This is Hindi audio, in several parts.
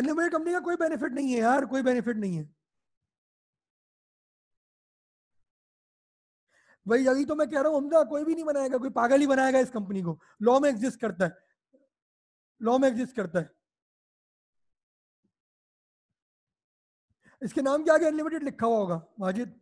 अनलिमिटेड कंपनी का कोई बेनिफिट नहीं है यार कोई बेनिफिट नहीं है वही यही तो मैं कह रहा हूं उमदा कोई भी नहीं बनाएगा कोई पागल ही बनाएगा इस कंपनी को लॉ में एग्जिस्ट करता है लॉ में एग्जिस्ट करता है इसके नाम के आगे अनलिमिटेड लिखा हुआ होगा माजिद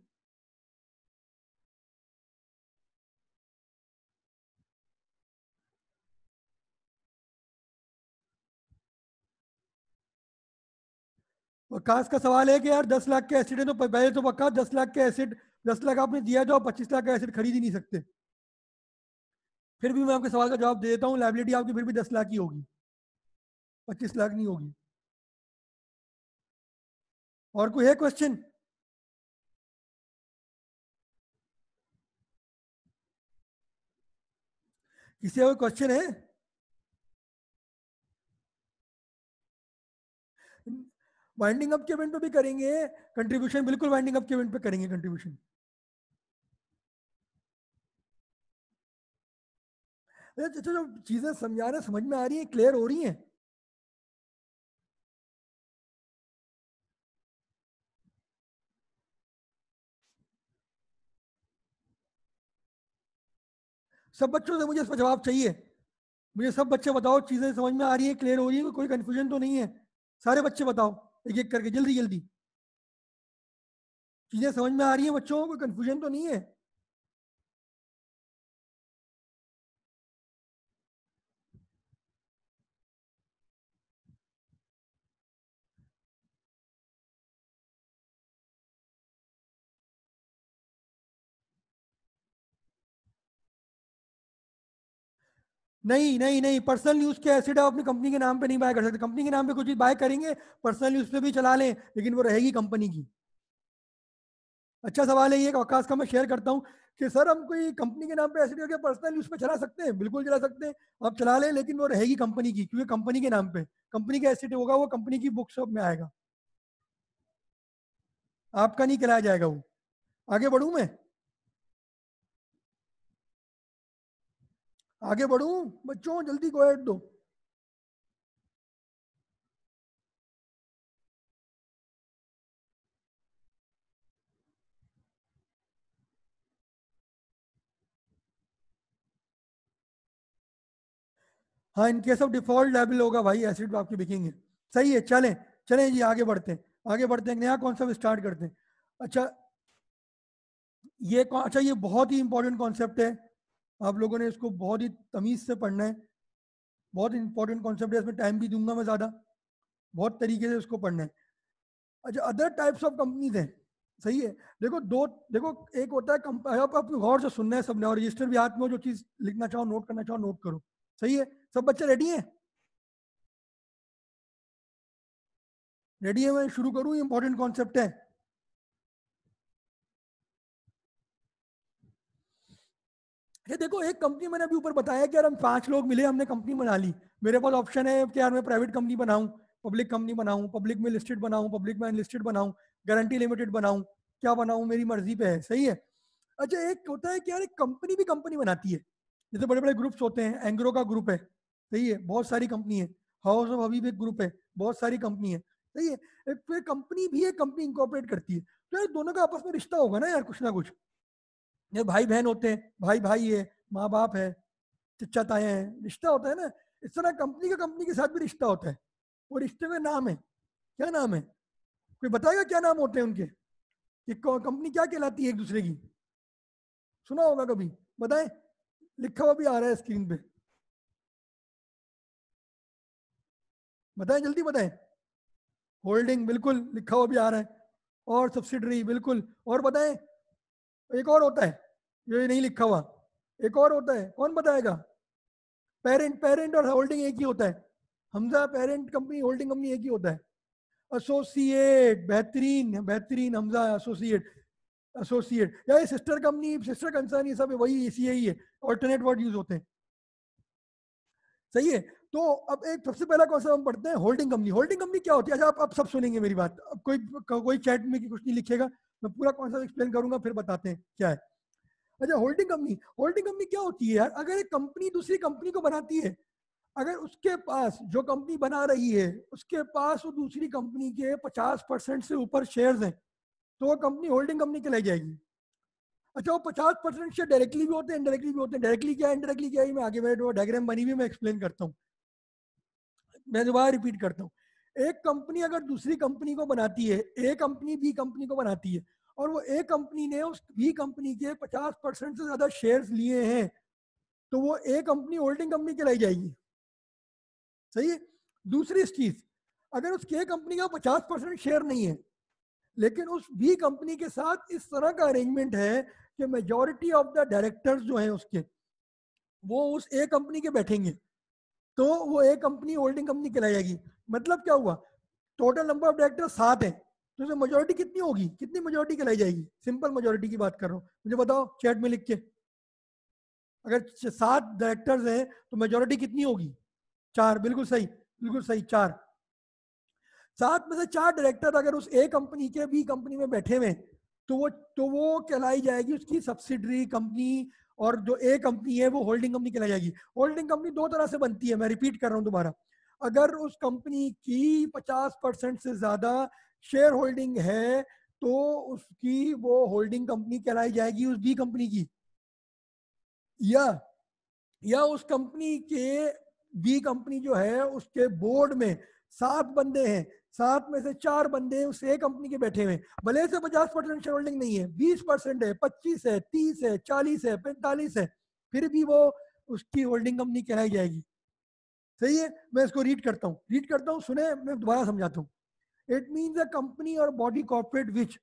वकास का सवाल है कि यार दस लाख के एसिड है तो पहले तो वकास दस लाख के एसिड दस लाख आपने दिया जो तो पच्चीस लाख का एसिड खरीद ही नहीं सकते फिर भी मैं आपके सवाल का जवाब दे देता हूँ लाइबिलिटी आपकी फिर भी दस लाख ही होगी पच्चीस लाख नहीं होगी और कोई है क्वेश्चन किसी कोई क्वेश्चन है वाइंडिंग अप के इवेंट पे भी करेंगे कंट्रीब्यूशन बिल्कुल वाइंडिंग अप के इवेंट पे करेंगे कंट्रीब्यूशन अच्छा जो चीजें समझा रहे समझ में आ रही है क्लियर हो रही है सब बच्चों से मुझे इसका जवाब चाहिए मुझे सब बच्चे बताओ चीजें समझ में आ रही है क्लियर हो रही है कोई कंफ्यूजन तो नहीं है सारे बच्चे बताओ एक एक करके जल्दी जल्दी चीजें समझ में आ रही है बच्चों को कंफ्यूजन तो नहीं है नहीं नहीं नहीं पर्सनल यूज के एसिड आप अपनी कंपनी के नाम पे नहीं बाय कर सकते कंपनी के नाम पे कुछ भी बाय करेंगे पर्सनल यूज पे भी चला लें लेकिन वो रहेगी कंपनी की अच्छा सवाल है ये अवकाश का मैं शेयर करता हूँ कि सर हम कोई कंपनी के नाम पे एसिड करके पर्सनल यूज पे चला सकते हैं बिल्कुल चला सकते हैं आप चला लें लेकिन वो रहेगी कंपनी की क्योंकि कंपनी के नाम पे कंपनी का एसिड होगा वो कंपनी की बुक शॉप में आएगा आपका नहीं कराया जाएगा वो आगे बढ़ू मैं आगे बढ़ू बच्चों जल्दी को ऐड दो हाँ in case of default level होगा भाई एसिड आपकी बिकेंगे सही है चलें चलें जी आगे बढ़ते हैं आगे बढ़ते हैं नया कॉन्सेप्ट स्टार्ट करते हैं अच्छा ये अच्छा ये बहुत ही इंपॉर्टेंट कॉन्सेप्ट है आप लोगों ने इसको बहुत ही तमीज़ से पढ़ना है बहुत इंपॉर्टेंट कॉन्सेप्ट है इसमें टाइम भी दूंगा मैं ज़्यादा बहुत तरीके से इसको पढ़ना है अच्छा अदर टाइप्स ऑफ कंपनीज हैं सही है देखो दो देखो एक होता है आप अपने गौर से सुनना है सबने और रजिस्टर भी हाथ में जो चीज़ लिखना चाहो नोट करना चाहो नोट करो सही है सब बच्चे रेडी हैं रेडी है मैं शुरू करूँ इंपॉर्टेंट कॉन्सेप्ट है अरे देखो एक कंपनी मैंने अभी ऊपर बताया कि यार हम पांच लोग मिले हमने कंपनी बना ली मेरे पास ऑप्शन है कि यार मैं प्राइवेट कंपनी बनाऊं पब्लिक कंपनी बनाऊं पब्लिक में लिस्टेड बनाऊं पब्लिक में अनलिस्टेड बनाऊं गारंटी लिमिटेड बनाऊं क्या बनाऊं मेरी मर्जी पे है सही है अच्छा एक होता है कि यार एक कंपनी भी कंपनी बनाती है जैसे बड़े बड़े ग्रुप्स होते हैं एंग्रो का ग्रुप है सही है बहुत सारी कंपनी है हाउस ऑफ हबीब एक ग्रुप है बहुत सारी कंपनी है सही है फिर कंपनी भी एक कंपनी इंकॉपरेट करती है तो यार दोनों का आपस में रिश्ता होगा ना यार कुछ ना कुछ ये भाई बहन होते हैं भाई भाई है माँ बाप है चचा ताए हैं रिश्ता होता है ना इस तरह कंपनी का कंपनी के साथ भी रिश्ता होता है वो रिश्ते में नाम है क्या नाम है कोई बताएगा क्या नाम होते हैं उनके कि कंपनी क्या कहलाती है एक दूसरे की सुना होगा कभी बताएं लिखा हुआ भी आ रहा है स्क्रीन पे बताएं जल्दी बताएं होल्डिंग बिल्कुल लिखा हुआ भी आ रहा है और सब्सिडरी बिल्कुल और बताएं एक और होता है ये नहीं लिखा हुआ एक और होता है कौन बताएगा पेरेंट पेरेंट और होल्डिंग एक ही होता है हमजा पेरेंट कंपनी होल्डिंग कंपनी एक ही होता है एसोसिएट बेहतरीन बेहतरीन हमजा एसोसिएट एसोसिएट या ये सिस्टर कंपनी सिस्टर कंसर्न ये सब वही इसी ही है ऑल्टरनेट वर्ड यूज होते हैं सही है तो अब एक सबसे पहला कौन हम पढ़ते हैं होल्डिंग कंपनी होल्डिंग कंपनी क्या होती है अच्छा आप अब सब सुनेंगे मेरी बात अब कोई कोई चैट में कुछ नहीं लिखेगा मैं पूरा सा एक्सप्लेन करूंगा फिर बताते हैं क्या है अच्छा होल्डिंग कंपनी होल्डिंग कंपनी क्या होती है यार अगर एक कंपनी दूसरी कंपनी को बनाती है अगर उसके पास जो कंपनी बना रही है उसके पास वो दूसरी कंपनी के पचास परसेंट से ऊपर शेयर्स हैं तो वो कंपनी होल्डिंग कंपनी के लग जाएगी अच्छा वो पचास परसेंट शेयर डायरेक्टली भी होते हैं इनडायरेक्टली भी होते हैं डायरेक्टली क्या है इनडायरेक्टली क्या है मैं आगे बैठ डायग्राम बनी हुई मैं एक्सप्लेन करता हूँ मैं दोबारा रिपीट करता हूँ एक कंपनी अगर दूसरी कंपनी को बनाती है ए कंपनी बी कंपनी को बनाती है और वो ए कंपनी ने उस बी कंपनी के 50 परसेंट से ज्यादा शेयर्स लिए हैं तो वो ए कंपनी होल्डिंग कंपनी कहलाई जाएगी सही है दूसरी चीज अगर उस के कंपनी का 50 परसेंट शेयर नहीं है लेकिन उस बी कंपनी के साथ इस तरह का अरेंजमेंट है कि मेजोरिटी ऑफ द डायरेक्टर्स जो हैं उसके वो उस ए कंपनी के बैठेंगे तो वो ए कंपनी होल्डिंग कंपनी कहलाई जाएगी मतलब क्या हुआ टोटल नंबर ऑफ डायरेक्टर सात है तो मेजोरिटी कितनी होगी कितनी मेजोरिटी कहलाई जाएगी सिंपल मेजोरिटी की बात कर रहा हूँ मुझे बताओ चैट में लिख के अगर सात डायरेक्टर्स हैं तो मेजोरिटी कितनी होगी चार बिल्कुल सही बिल्कुल सही चार सात में से चार डायरेक्टर अगर उस ए कंपनी के बी कंपनी में बैठे हुए तो वो तो वो कहलाई जाएगी उसकी सब्सिडरी कंपनी और जो ए कंपनी है वो होल्डिंग कंपनी कहलाई जाएगी होल्डिंग कंपनी दो तरह से बनती है मैं रिपीट कर रहा हूँ दोबारा अगर उस कंपनी की 50 परसेंट से ज्यादा शेयर होल्डिंग है तो उसकी वो होल्डिंग कंपनी कहलाई जाएगी उस बी कंपनी की या या उस कंपनी के बी कंपनी जो है उसके बोर्ड में सात बंदे हैं सात में से चार बंदे उस ए कंपनी के बैठे हुए भले से पचास परसेंट शेयर होल्डिंग नहीं है बीस परसेंट है पच्चीस है तीस है चालीस है पैंतालीस है फिर भी वो उसकी होल्डिंग कंपनी कहलाई जाएगी सही है मैं इसको रीड करता हूँ रीड करता हूँ सुने मैं दोबारा समझाता हूँ It means a company or body corporate which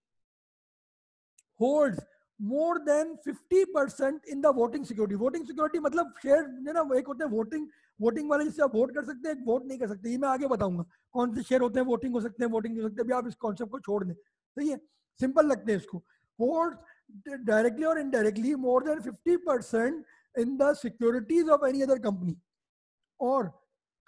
holds more than 50% in the voting security. Voting security मतलब शेयर है ना एक होते हैं voting voting वाले जिससे आप वोट कर सकते हैं वोट नहीं कर सकते ये मैं आगे बताऊंगा कौन से शेयर होते हैं वोटिंग हो सकते हैं वोटिंग हो सकते हैं अभी आप इस कॉन्सेप्ट को छोड़ दें सही है सिंपल लगते हैं इसको वोट डायरेक्टली और indirectly more than 50% in the securities of any other company और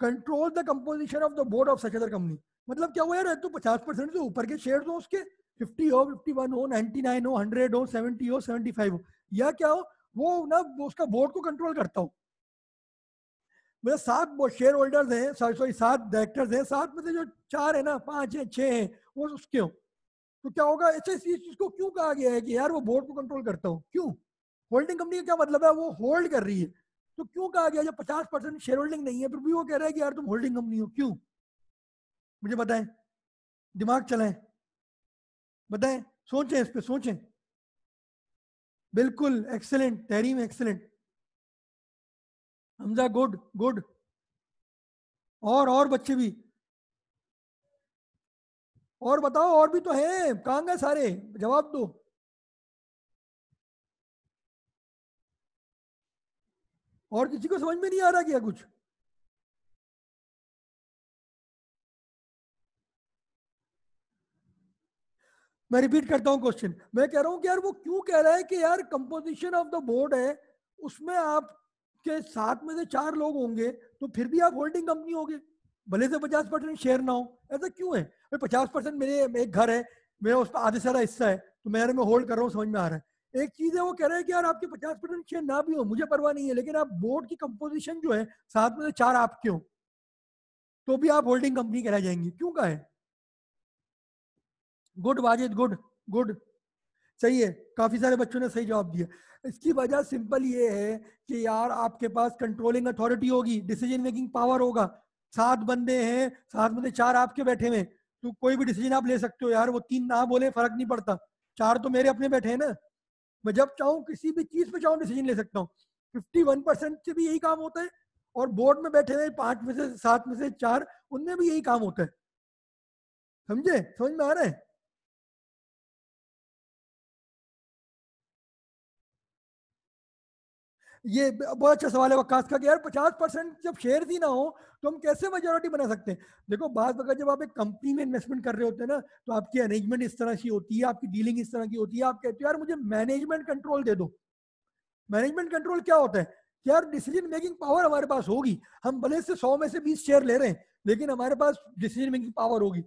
control the composition of the board of such other company मतलब क्या हुआ यार तो पचास परसेंट तो ऊपर के शेयर हो उसके फिफ्टी हो फिफ्टी वन हो नाइनटी नाइन हो हंड्रेड हो सेवेंटी हो सेवेंटी फाइव हो या क्या हो वो ना उसका बोर्ड को कंट्रोल करता हो मतलब सात शेयर होल्डर्स हैं सॉरी सात डायरेक्टर्स हैं सात मतलब जो चार है ना पांच है छह है वो उसके हो तो क्या होगा अच्छा इस चीज को क्यों कहा गया है कि यार वो बोर्ड को कंट्रोल करता हो क्यों होल्डिंग कंपनी का क्या मतलब है वो होल्ड कर रही है तो क्यों कहा गया जब पचास परसेंट शेयर होल्डिंग नहीं है फिर भी वो कह रहा है कि यार तुम होल्डिंग कंपनी हो क्यों मुझे बताएं दिमाग चलाएं बताएं सोचें इस पर सोचें बिल्कुल excellent Tahreem excellent Hamza good good और और बच्चे भी और बताओ और भी तो है कहाँ गए सारे जवाब दो और किसी को समझ में नहीं आ रहा क्या कुछ मैं रिपीट करता हूँ क्वेश्चन मैं कह रहा हूँ कि यार वो क्यों कह रहा है कि यार कंपोजिशन ऑफ द बोर्ड है उसमें आप के सात में से चार लोग होंगे तो फिर भी आप होल्डिंग कंपनी होगे भले से पचास परसेंट शेयर ना हो ऐसा क्यों है पचास परसेंट मेरे एक घर है मेरा उस आधे सारा हिस्सा है तो मैं यार मैं होल्ड कर रहा हूँ समझ में आ रहा है एक चीज है वो कह रहा है कि यार आपके पचास परसेंट शेयर ना भी हो मुझे परवाह नहीं है लेकिन आप बोर्ड की कंपोजिशन जो है सात में से चार आपके हो तो भी आप होल्डिंग कंपनी कराए जाएंगे क्यों का है गुड वाजिद गुड गुड सही है काफी सारे बच्चों ने सही जवाब दिया इसकी वजह सिंपल ये है कि यार आपके पास कंट्रोलिंग अथॉरिटी होगी डिसीजन मेकिंग पावर होगा सात बंदे हैं सात बंदे चार आपके बैठे हुए तो कोई भी डिसीजन आप ले सकते हो यार वो तीन ना बोले फर्क नहीं पड़ता चार तो मेरे अपने बैठे हैं ना मैं जब चाहूँ किसी भी चीज पे चाहूँ डिसीजन ले सकता हूँ फिफ्टी वन परसेंट से भी यही काम होता है और बोर्ड में बैठे हुए पांच में से सात में से चार उनमें भी यही काम होता है समझे समझ में आ रहा है ये बहुत अच्छा सवाल है वक्स का कि यार पचास परसेंट जब शेयर ही ना हो तो हम कैसे मेजोरिटी बना सकते हैं देखो बाद वक्त जब आप एक कंपनी में इन्वेस्टमेंट कर रहे होते हैं ना तो आपकी अरेंजमेंट इस तरह की होती है आपकी डीलिंग इस तरह की होती है आप कहते हो यार मुझे मैनेजमेंट कंट्रोल दे दो मैनेजमेंट कंट्रोल क्या होता है यार डिसीजन मेकिंग पावर हमारे पास होगी हम भले से सौ में से बीस शेयर ले रहे हैं लेकिन हमारे पास डिसीजन मेकिंग पावर होगी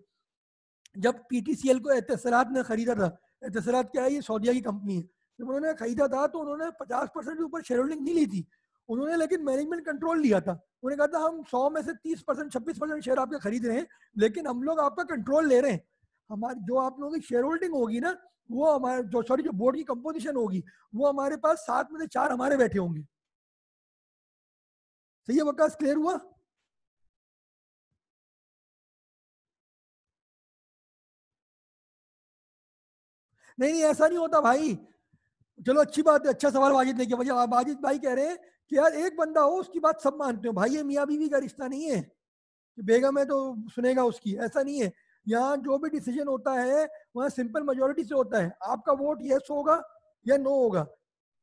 जब पीटीसीएल को एहतसरात ने खरीदा था एहतसरात क्या है ये सऊदिया की कंपनी है जब उन्होंने खरीदा था तो उन्होंने पचास परसेंट के ऊपर शेयर होल्डिंग नहीं ली थी उन्होंने लेकिन मैनेजमेंट कंट्रोल लिया था उन्होंने कहा था हम सौ में से तीस परसेंट छब्बीस परसेंट शेयर आपके खरीद रहे हैं लेकिन हम लोग आपका कंट्रोल ले रहे हैं हमारे जो आप लोगों की शेयर होल्डिंग होगी ना वो हमारे जो सॉरी जो बोर्ड की कंपोजिशन होगी वो हमारे पास सात में से चार हमारे बैठे होंगे सही है वकास क्लियर हुआ नहीं नहीं ऐसा नहीं होता भाई चलो अच्छी बात है अच्छा सवाल वाजिद ने किया वाजिद भाई कह रहे हैं कि यार एक बंदा हो उसकी बात सब मानते हो भाई ये मियाँ बीवी का रिश्ता नहीं है कि बेगम है तो सुनेगा उसकी ऐसा नहीं है यहाँ जो भी डिसीजन होता है वहाँ सिंपल मेजोरिटी से होता है आपका वोट यस होगा या नो होगा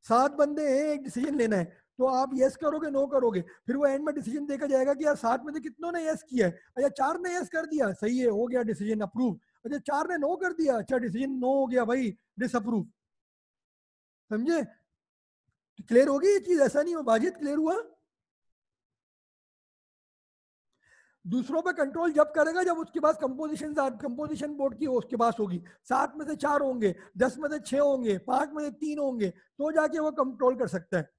सात बंदे हैं एक डिसीजन लेना है तो आप यस करोगे नो करोगे फिर वो एंड में डिसीजन देखा जाएगा कि यार सात में से कितनों ने यस किया है अच्छा चार ने यस कर दिया सही है हो गया डिसीजन अप्रूव अच्छा चार ने नो कर दिया अच्छा डिसीजन नो हो गया भाई डिसअप्रूव समझे क्लियर होगी ये चीज ऐसा नहीं हो बाजित क्लियर हुआ दूसरों पर कंट्रोल जब करेगा जब उसके पास कंपोजिशन कंपोजिशन बोर्ड की हो उसके पास होगी सात में से चार होंगे दस में से छह होंगे पांच में से तीन होंगे तो जाके वो कंट्रोल कर सकता है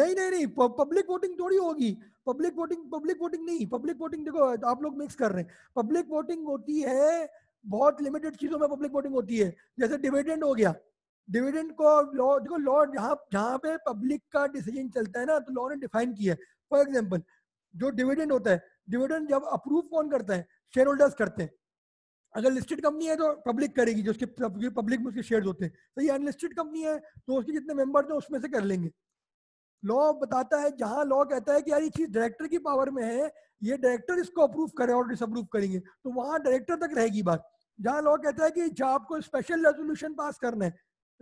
नहीं नहीं नहीं पब्लिक वोटिंग थोड़ी होगी पब्लिक वोटिंग पब्लिक वोटिंग नहीं पब्लिक वोटिंग देखो आप लोग मिक्स कर रहे हैं पब्लिक वोटिंग होती है बहुत लिमिटेड चीजों में पब्लिक वोटिंग होती है जैसे डिविडेंड हो गया डिविडेंड को लॉ देखो लॉ जहाँ जहाँ पे पब्लिक का डिसीजन चलता है ना तो लॉ ने डिफाइन किया है फॉर एग्जाम्पल जो डिविडेंड होता है डिविडेंड जब अप्रूव कौन करता है शेयर होल्डर्स करते हैं अगर लिस्टेड कंपनी है तो पब्लिक करेगी जो उसके पब्लिक में उसके शेयर होते हैं तो ये अनलिस्टेड कंपनी है तो उसके जितने मेंबर्स हैं उसमें से कर लेंगे लॉ बताता है जहां लॉ कहता है कि यार ये चीज डायरेक्टर की पावर में है ये डायरेक्टर इसको अप्रूव करे और डिसअप्रूव करेंगे तो वहां डायरेक्टर तक रहेगी बात जहां लोग कहते हैं कि जो आपको स्पेशल रेजोल्यूशन पास करना है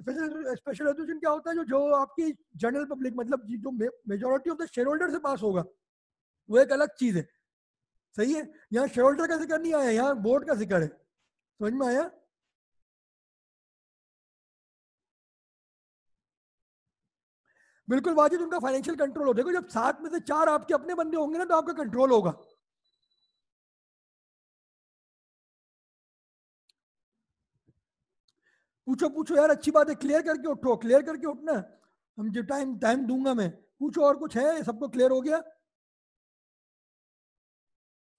स्पेशल रेजोल्यूशन क्या होता है जो जो आपकी जनरल पब्लिक मतलब जो majority of the share holder से पास होगा वो एक अलग चीज है सही है यहाँ शेयर होल्डर का जिक्र नहीं आया यहाँ बोर्ड का जिक्र है समझ में आया बिल्कुल वाजिद उनका फाइनेंशियल कंट्रोल हो देखो जब सात में से चार आपके अपने बंदे होंगे ना तो आपका कंट्रोल होगा पूछो पूछो यार अच्छी बात है क्लियर करके उठो क्लियर करके उठना हम जो टाइम टाइम दूंगा मैं पूछो और कुछ है सबको क्लियर हो गया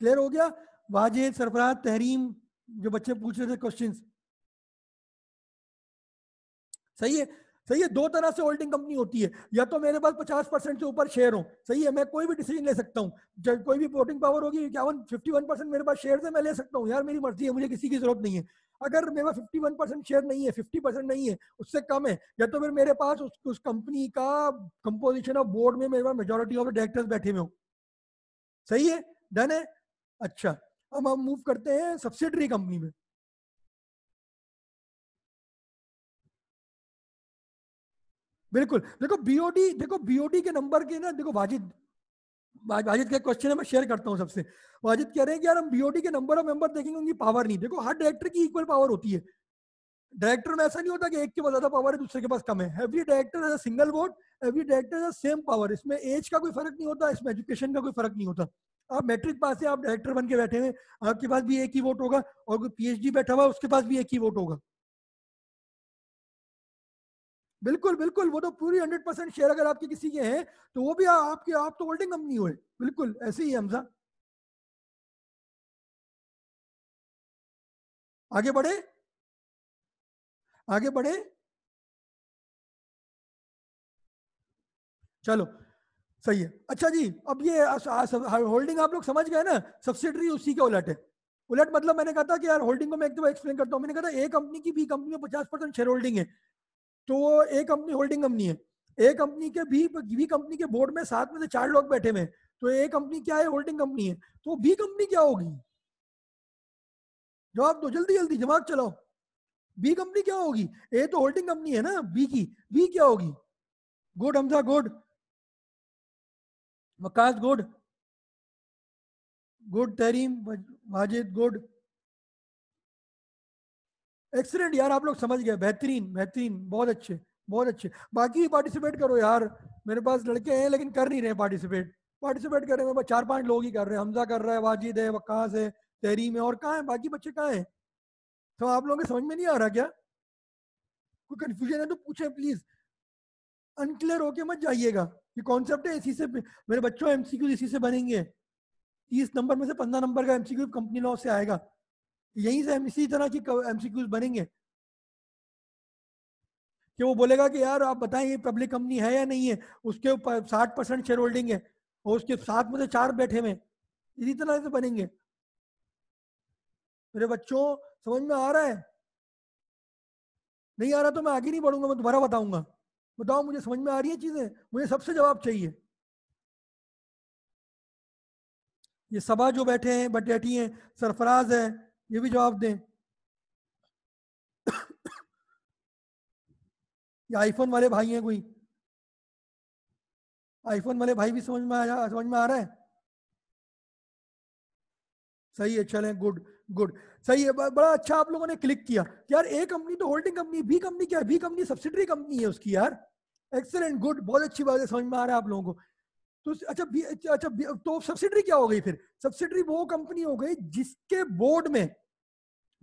क्लियर हो गया वाजिद सरफराज तहरीम जो बच्चे पूछ रहे थे क्वेश्चंस सही है सही है दो तरह से होल्डिंग कंपनी होती है या तो मेरे पास पचास परसेंट से ऊपर शेयर हो सही है मैं कोई भी डिसीजन ले सकता हूँ कोई भी वोटिंग पावर होगी इक्यावन फिफ्टी वन परसेंट मेरे पास शेयर है मैं ले सकता हूँ यार मेरी मर्जी है मुझे किसी की जरूरत नहीं है अगर मेरे पास फिफ्टी वन परसेंट शेयर नहीं है फिफ्टी परसेंट नहीं है उससे कम है या तो फिर मेरे पास उस, उस कंपनी का कंपोजिशन ऑफ बोर्ड में मेरे पास मेजोरिटी ऑफ डायरेक्टर्स बैठे हुए हो सही है डन है अच्छा अब हम मूव करते हैं सब्सिडरी कंपनी में बिल्कुल देखो बीओडी देखो बीओडी के नंबर के ना देखो वाजिद वाजिद का क्वेश्चन है मैं शेयर करता हूँ सबसे वाजिद कह रहे हैं कि यार हम बीओडी के नंबर ऑफ मेंबर देखेंगे उनकी पावर नहीं देखो हर डायरेक्टर की इक्वल पावर होती है डायरेक्टर में ऐसा नहीं होता कि एक के पास ज्यादा पावर है दूसरे के पास कम है every director has single vote every director has same power इसमें एज का कोई फर्क नहीं होता इसमें एजुकेशन का कोई फर्क नहीं होता आप मैट्रिक पास है आप डायरेक्टर बन के बैठे हैं आपके पास भी एक ही वोट होगा और कोई पीएचडी बैठा हुआ उसके पास भी एक ही वोट होगा बिल्कुल बिल्कुल वो तो पूरी हंड्रेड परसेंट शेयर अगर आपके किसी के हैं तो वो भी आपके आप तो होल्डिंग कंपनी हो बिल्कुल ऐसे ही हमजा आगे बढ़े आगे बढ़े चलो सही है अच्छा जी अब ये होल्डिंग हाँ, आप लोग समझ गए ना सब्सिडरी उसी के उलट है उलट मतलब मैंने कहा था कि यार होल्डिंग को मैं एक दफा एक्सप्लेन करता हूँ मैंने कहा था ए कंपनी की बी कंपनी में पचास परसेंट शेयर होल्डिंग है तो वो एक कंपनी होल्डिंग कंपनी है एक कंपनी के भी बी कंपनी के बोर्ड में साथ में से चार लोग बैठे हुए तो ए कंपनी क्या है होल्डिंग कंपनी है तो बी कंपनी क्या होगी जवाब दो जल्दी जल्दी दिमाग चलाओ बी कंपनी क्या होगी ए तो होल्डिंग कंपनी है ना बी की बी क्या होगी गुड हमजा गुड मकाश good good Tareem Wajid good excellent यार आप लोग समझ गए बेहतरीन बेहतरीन बहुत अच्छे बहुत अच्छे बाकी पार्टिसिपेट करो यार मेरे पास लड़के हैं लेकिन कर नहीं रहे पार्टिसिपेट पार्टिसिपेट कर रहे हैं चार पांच लोग ही कर रहे हैं हमजा कर रहा है वाजिद है वक्स है तहरीम है और कहाँ है बाकी बच्चे कहाँ हैं तो आप लोगों के समझ में नहीं आ रहा क्या कोई कन्फ्यूजन है तो पूछे प्लीज अनक्लियर होके मत जाइएगा ये कॉन्सेप्ट है इसी से मेरे बच्चों एमसीक्यू इसी से बनेंगे तीस नंबर में से पंद्रह नंबर का एमसीक्यू कंपनी लॉ से आएगा यहीं से हम इसी तरह की एमसीक्यूज बनेंगे कि वो बोलेगा कि यार आप बताएं ये पब्लिक कंपनी है या नहीं है उसके ऊपर साठ परसेंट शेयर होल्डिंग है और उसके साथ में से चार बैठे हुए इसी तरह से बनेंगे मेरे बच्चों समझ में आ रहा है नहीं आ रहा तो मैं आगे नहीं बढ़ूंगा मैं दोबारा बताऊंगा बताओ मुझे समझ में आ रही है चीजें मुझे सबसे जवाब चाहिए ये सभा जो बैठे हैं बैठी हैं सरफराज है ये भी जवाब दें ये आईफोन वाले भाई हैं कोई आईफोन वाले भाई भी समझ में आया समझ में आ रहा है सही है चलें गुड गुड सही है बड़ा अच्छा आप लोगों ने क्लिक किया यार ए कंपनी तो होल्डिंग कंपनी बी कंपनी क्या है बी कंपनी सब्सिडरी कंपनी है उसकी यार एक्सेलेंट गुड बहुत अच्छी बात है समझ में आ रहा है आप लोगों को तो अच्छा भी, अच्छा, अच्छा भी, तो सब्सिडरी क्या हो गई फिर सब्सिडरी वो कंपनी हो गई जिसके बोर्ड में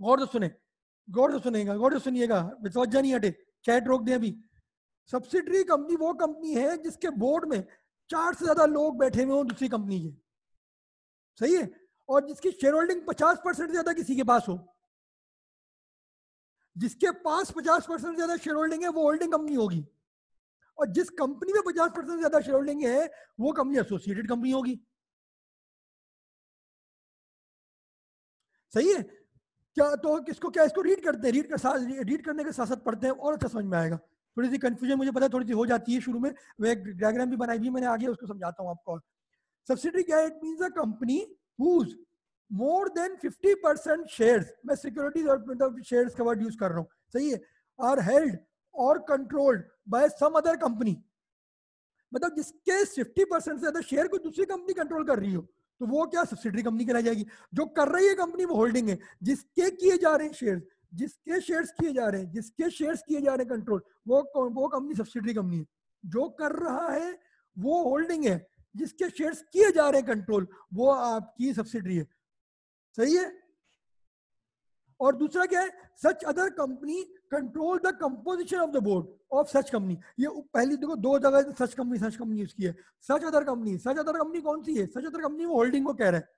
गौर से सुने गौर से सुनेगा गौर से सुनिएगा विश्वाजा नहीं हटे चैट रोक दें अभी सब्सिडरी कंपनी वो कंपनी है जिसके बोर्ड में चार से ज्यादा लोग बैठे हुए हों दूसरी कंपनी के सही है और जिसकी शेयर होल्डिंग पचास परसेंट ज्यादा किसी के पास हो जिसके पास पचास परसेंट ज्यादा शेयर होल्डिंग है वो होल्डिंग कंपनी होगी और जिस कंपनी में पचास परसेंट से ज्यादा शेयर होल्डिंग है वो कंपनी एसोसिएटेड कंपनी होगी सही है क्या तो किसको क्या इसको रीड करते हैं रीड कर साथ रीड करने के साथ साथ पढ़ते हैं और अच्छा समझ में आएगा थोड़ी सी कंफ्यूजन मुझे पता है थोड़ी सी हो जाती है शुरू में मैं एक डायग्राम भी बनाई भी मैंने आगे उसको समझाता हूँ आपको सब्सिडी क्या it mean a company whose more than fifty percent share मैं सिक्योरिटीज और शेयर मतलब का वर्ड यूज कर रहा हूँ सही है आर हेल्ड और controlled by some other company मतलब जिसके 50 परसेंट से ज्यादा शेयर को दूसरी कंपनी कंट्रोल कर रही हो तो वो क्या सब्सिडरी कंपनी कराई जाएगी जो कर रही है कंपनी वो होल्डिंग है जिसके किए जा रहे हैं शेयर जिसके शेयर किए जा रहे हैं जिसके शेयर किए जा रहे हैं कंट्रोल वो वो कंपनी सब्सिडरी कंपनी है जो कर रहा है वो होल्डिंग है जिसके शेयर किए जा रहे हैं कंट्रोल वो आपकी सब्सिडरी है सही है और दूसरा क्या है such other company control the composition of the board of such company ये पहली देखो दो जगह सच कंपनी सच कंपनी उसकी है such other company such other company कौन सी है सच अदर कंपनी वो होल्डिंग को कह रहा है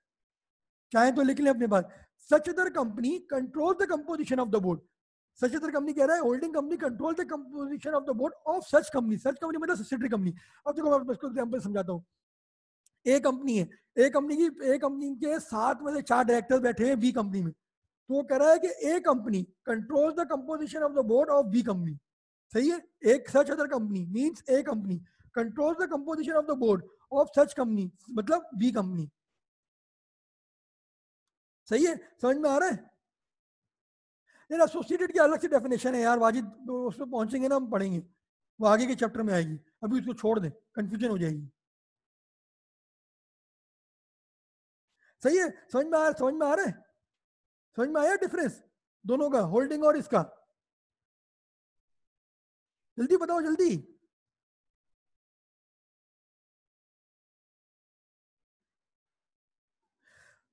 चाहे तो लिख लें अपने पास such other company control the composition of the board such other company कह रहा है holding company control the composition of the board of such company such company मतलब सब्सिडरी कंपनी अब देखो मैं इसको एग्जाम्पल समझाता हूँ ए कंपनी है ए कंपनी की ए कंपनी के सात में से चार डायरेक्टर बैठे हैं बी कंपनी में तो वो कह रहा है कि A company controls the composition of the board of B company सही है एक such other company means A company controls the composition of the board of such company मतलब बी कंपनी सही है समझ में आ रहा है यार एसोसिएटेड की अलग से डेफिनेशन है यार वाजिद तो उस उसमें पहुंचेंगे ना हम पढ़ेंगे वो आगे के चैप्टर में आएगी अभी उसको छोड़ दें कंफ्यूजन हो जाएगी सही है समझ में आ रहा समझ में आ रहा है समझ में आया डिफरेंस दोनों का होल्डिंग और इसका जल्दी बताओ जल्दी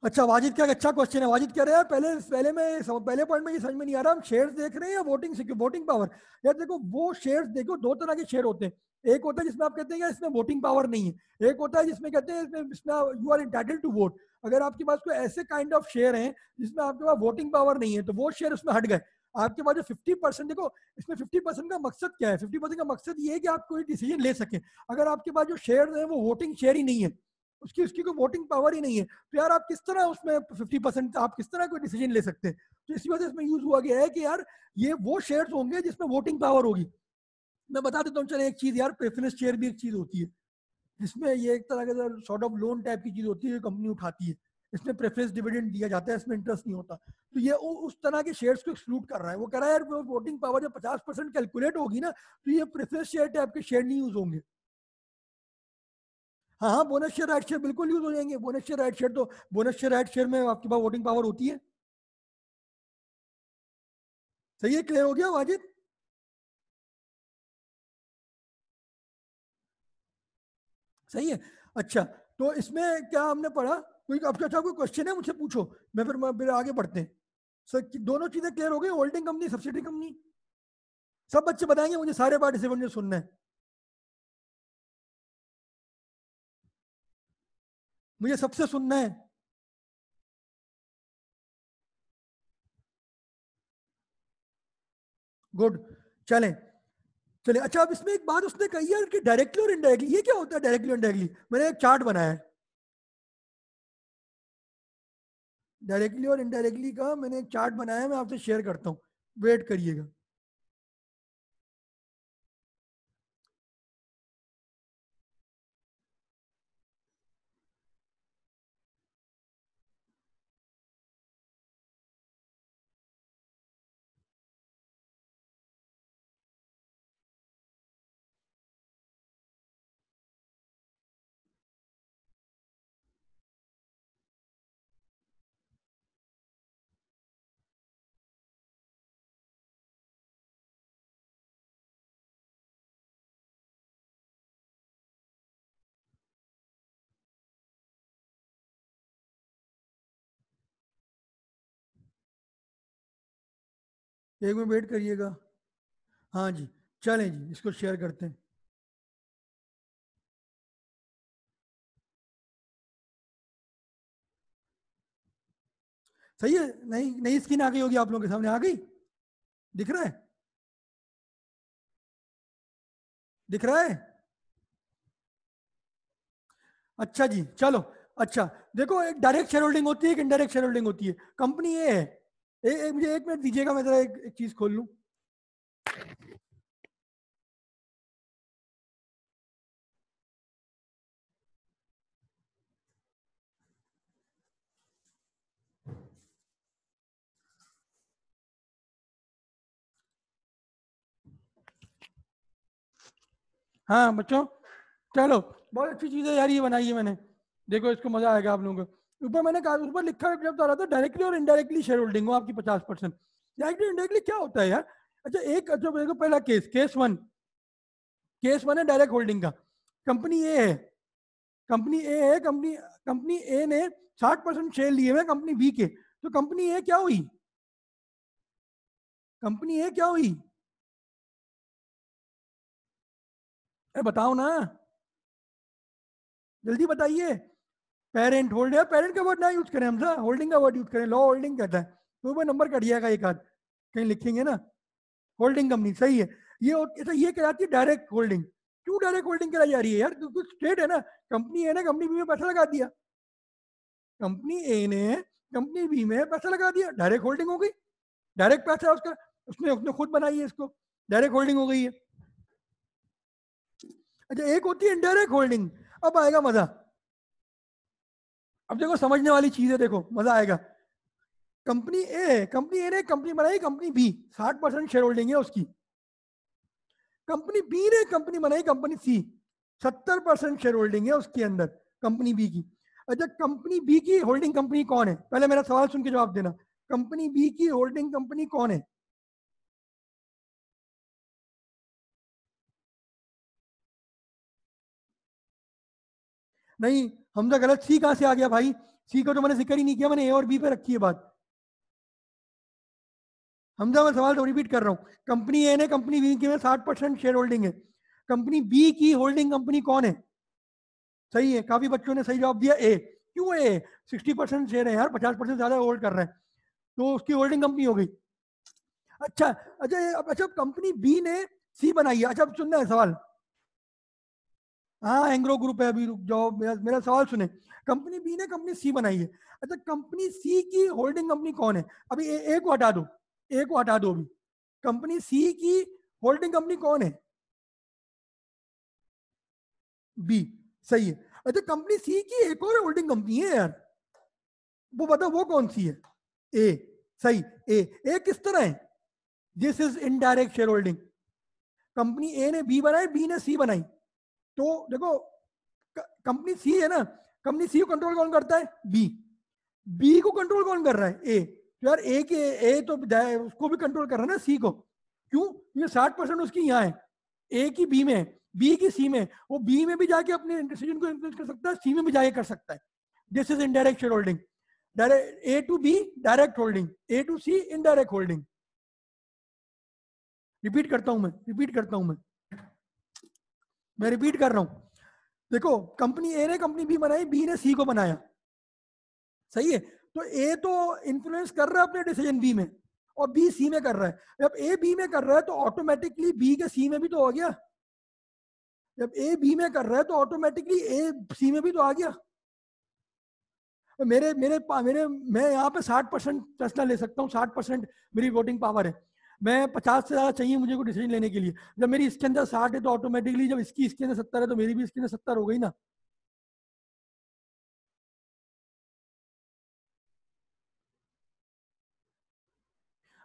अच्छा वाजिद क्या अच्छा क्वेश्चन है वाजिद कह रहे हैं पहले पहले में पहले पॉइंट में ये समझ में नहीं आ रहा हम शेयर देख रहे हैं या वोटिंग वोटिंग पावर यार देखो वो शेयर देखो दो तरह के शेयर होते हैं एक होता है जिसमें आप कहते हैं इसमें वोटिंग पावर नहीं है एक होता है जिसमें कहते हैं इसमें इसमें you are entitled to vote अगर आपके पास कोई ऐसे काइंड ऑफ शेयर हैं जिसमें आपके पास वोटिंग पावर नहीं है तो वो शेयर उसमें हट गए आपके पास जो फिफ्टी परसेंट देखो इसमें फिफ्टी परसेंट का मकसद क्या है फिफ्टी परसेंट का मकसद ये है कि आप कोई डिसीजन ले सकें अगर आपके पास जो शेयर है वो वोटिंग शेयर ही नहीं है उसकी उसकी कोई वोटिंग पावर ही नहीं है तो यार आप किस तरह उसमें फिफ्टी परसेंट आप किस तरह कोई डिसीजन ले सकते हैं तो इसी वजह से इसमें यूज हुआ गया है कि यार ये वो शेयर्स होंगे जिसमें वोटिंग पावर होगी मैं बता देता हूँ चलो एक चीज़ यार प्रेफरेंस शेयर भी एक चीज़ होती है जिसमें ये एक तरह के शॉर्ट ऑफ लोन टाइप की चीज़ होती है कंपनी उठाती है इसमें प्रेफरेंस डिविडेंड दिया जाता है इसमें इंटरेस्ट नहीं होता तो ये उस तरह के शेयर्स को एक्सक्लूड कर रहा है वो कह रहा है यार वोटिंग पावर जब पचास परसेंट कैलकुलेट होगी ना तो ये प्रेफरेंस शेयर टाइप के शेयर नहीं यूज होंगे हाँ हाँ बोनस शेयर राइट शेयर बिल्कुल यूज हो जाएंगे बोनस शेयर राइट शेयर तो बोनस शेयर राइट शेयर में आपके पास वोटिंग पावर होती है सही है क्लियर हो गया वाजिद सही है अच्छा तो इसमें क्या हमने पढ़ा कोई आपके अच्छा कोई क्वेश्चन है मुझसे पूछो मैं फिर मैं आगे बढ़ते हैं सर दोनों चीजें क्लियर हो गई होल्डिंग कंपनी सब्सिडी कंपनी सब बच्चे बताएंगे मुझे सारे पार्टिसिपेंट जो सुनना है मुझे सबसे सुनना है गुड चलें चले अच्छा अब इसमें एक बात उसने कही है कि डायरेक्टली और इनडायरेक्टली ये क्या होता है डायरेक्टली और इनडायरेक्टली मैंने एक चार्ट बनाया है डायरेक्टली और इनडायरेक्टली का मैंने एक चार्ट बनाया है मैं आपसे शेयर करता हूँ वेट करिएगा एक मिनट वेट करिएगा हाँ जी चलें जी इसको शेयर करते हैं सही है नहीं नई स्किन आ गई होगी आप लोगों के सामने आ गई दिख रहा है दिख रहा है अच्छा जी चलो अच्छा देखो एक डायरेक्ट शेयर होल्डिंग होती है एक इनडायरेक्ट शेयर होल्डिंग होती है कंपनी ये है ए, ए, मुझे एक मिनट दीजिएगा मैं जरा एक, एक चीज खोल लू हाँ बच्चों चलो बहुत अच्छी चीज़ है यार ये बनाई है मैंने देखो इसको मज़ा आएगा आप लोगों को ऊपर मैंने कहा ऊपर लिखा जब तो रहा था डायरेक्टली और इनडायरेक्टली शेयर होल्डिंग हो आपकी पचास परसेंट डायरेक्टली इनडायरेक्टली क्या होता है यार अच्छा एक अच्छा देखो पहला case case one case one है डायरेक्ट होल्डिंग का कंपनी ए है कंपनी ए है कंपनी कंपनी ए ने साठ परसेंट शेयर लिए हुए कंपनी बी के तो कंपनी ए क्या हुई कंपनी ए क्या हुई अरे बताओ ना जल्दी बताइए पेरेंट होल्ड है पेरेंट का वर्ड ना यूज करें हमसे होल्डिंग का वर्ड यूज करें लॉ होल्डिंग कहता है तो वो नंबर कट जाएगा एक हाथ कहीं लिखेंगे ना होल्डिंग कंपनी सही है ये ऐसा अच्छा, ये कह जाती है डायरेक्ट होल्डिंग क्यों डायरेक्ट होल्डिंग कराई जा रही है यार तो क्योंकि स्टेट है ना कंपनी है ना कंपनी बी में पैसा लगा दिया कंपनी ए ने कंपनी बी में पैसा लगा दिया डायरेक्ट होल्डिंग हो गई डायरेक्ट पैसा उसका उसने उसने खुद बनाई है इसको डायरेक्ट होल्डिंग हो गई है अच्छा एक होती है इनडायरेक्ट होल्डिंग अब आएगा मजा अब देखो समझने वाली चीज है देखो मजा आएगा कंपनी ए कंपनी ए ने कंपनी बनाई कंपनी बी साठ परसेंट शेयर होल्डिंग है उसकी कंपनी बी ने कंपनी बनाई कंपनी सी सत्तर परसेंट शेयर होल्डिंग है उसके अंदर कंपनी बी की अच्छा कंपनी बी की होल्डिंग कंपनी कौन है पहले मेरा सवाल सुन के जवाब देना कंपनी बी की होल्डिंग कंपनी कौन है नहीं हमजा गलत सी कहां से आ गया भाई सी का तो मैंने जिक्र ही नहीं किया मैंने ए और बी पे रखी है बात हमजा मैं सवाल तो रिपीट कर रहा हूँ कंपनी ए ने कंपनी बी की साठ परसेंट शेयर होल्डिंग है कंपनी बी की होल्डिंग कंपनी कौन है सही है काफी बच्चों ने सही जवाब दिया ए क्यों ए सिक्सटी परसेंट शेयर है यार पचास परसेंट ज्यादा होल्ड कर रहे हैं तो उसकी होल्डिंग कंपनी हो गई अच्छा अच्छा अच्छा कंपनी बी ने सी बनाई है अच्छा सुनना है सवाल हाँ एंग्रो ग्रुप है अभी रुक जाओ मेरा मेरा सवाल सुने कंपनी बी ने कंपनी सी बनाई है अच्छा कंपनी सी की होल्डिंग कंपनी कौन है अभी ए, ए को हटा दो ए को हटा दो अभी कंपनी सी की होल्डिंग कंपनी कौन है बी सही है अच्छा कंपनी सी की एक और होल्डिंग कंपनी है यार वो बताओ वो कौन सी है ए सही ए ए किस तरह है this is indirect share holding company A ने बी बनाई बी ने सी बनाई तो देखो कंपनी सी है ना कंपनी सी को कंट्रोल कौन करता है बी बी को कंट्रोल कौन कर रहा है ए तो यार ए के ए तो उसको भी कंट्रोल कर रहा है ना सी को क्यों ये साठ परसेंट उसकी यहाँ है ए की बी में है बी की सी में वो बी में भी जाके अपने डिसीजन को इन्फ्लुएंस कर सकता है सी में भी जाके कर सकता है this is indirect share holding direct A to B direct holding A to C indirect holding repeat करता हूं मैं रिपीट करता हूं मैं मैं रिपीट कर रहा हूं देखो कंपनी ए ने कंपनी बी बनाई बी ने सी को बनाया सही है तो ए तो इन्फ्लुएंस कर रहा है अपने डिसीजन बी में और बी सी में कर रहा है जब ए बी में कर रहा है तो ऑटोमेटिकली बी के सी में भी तो हो गया जब ए बी में कर रहा है तो ऑटोमेटिकली ए सी में भी तो आ गया मेरे मेरे मेरे मैं यहाँ पे साठ परसेंट फैसला ले सकता हूँ साठ परसेंट मेरी वोटिंग पावर है मैं पचास से ज़्यादा चाहिए मुझे को डिसीजन लेने के लिए जब मेरी इसके अंदर साठ है तो ऑटोमेटिकली जब इसकी इसके अंदर सत्तर है तो मेरी भी इसके अंदर सत्तर हो गई ना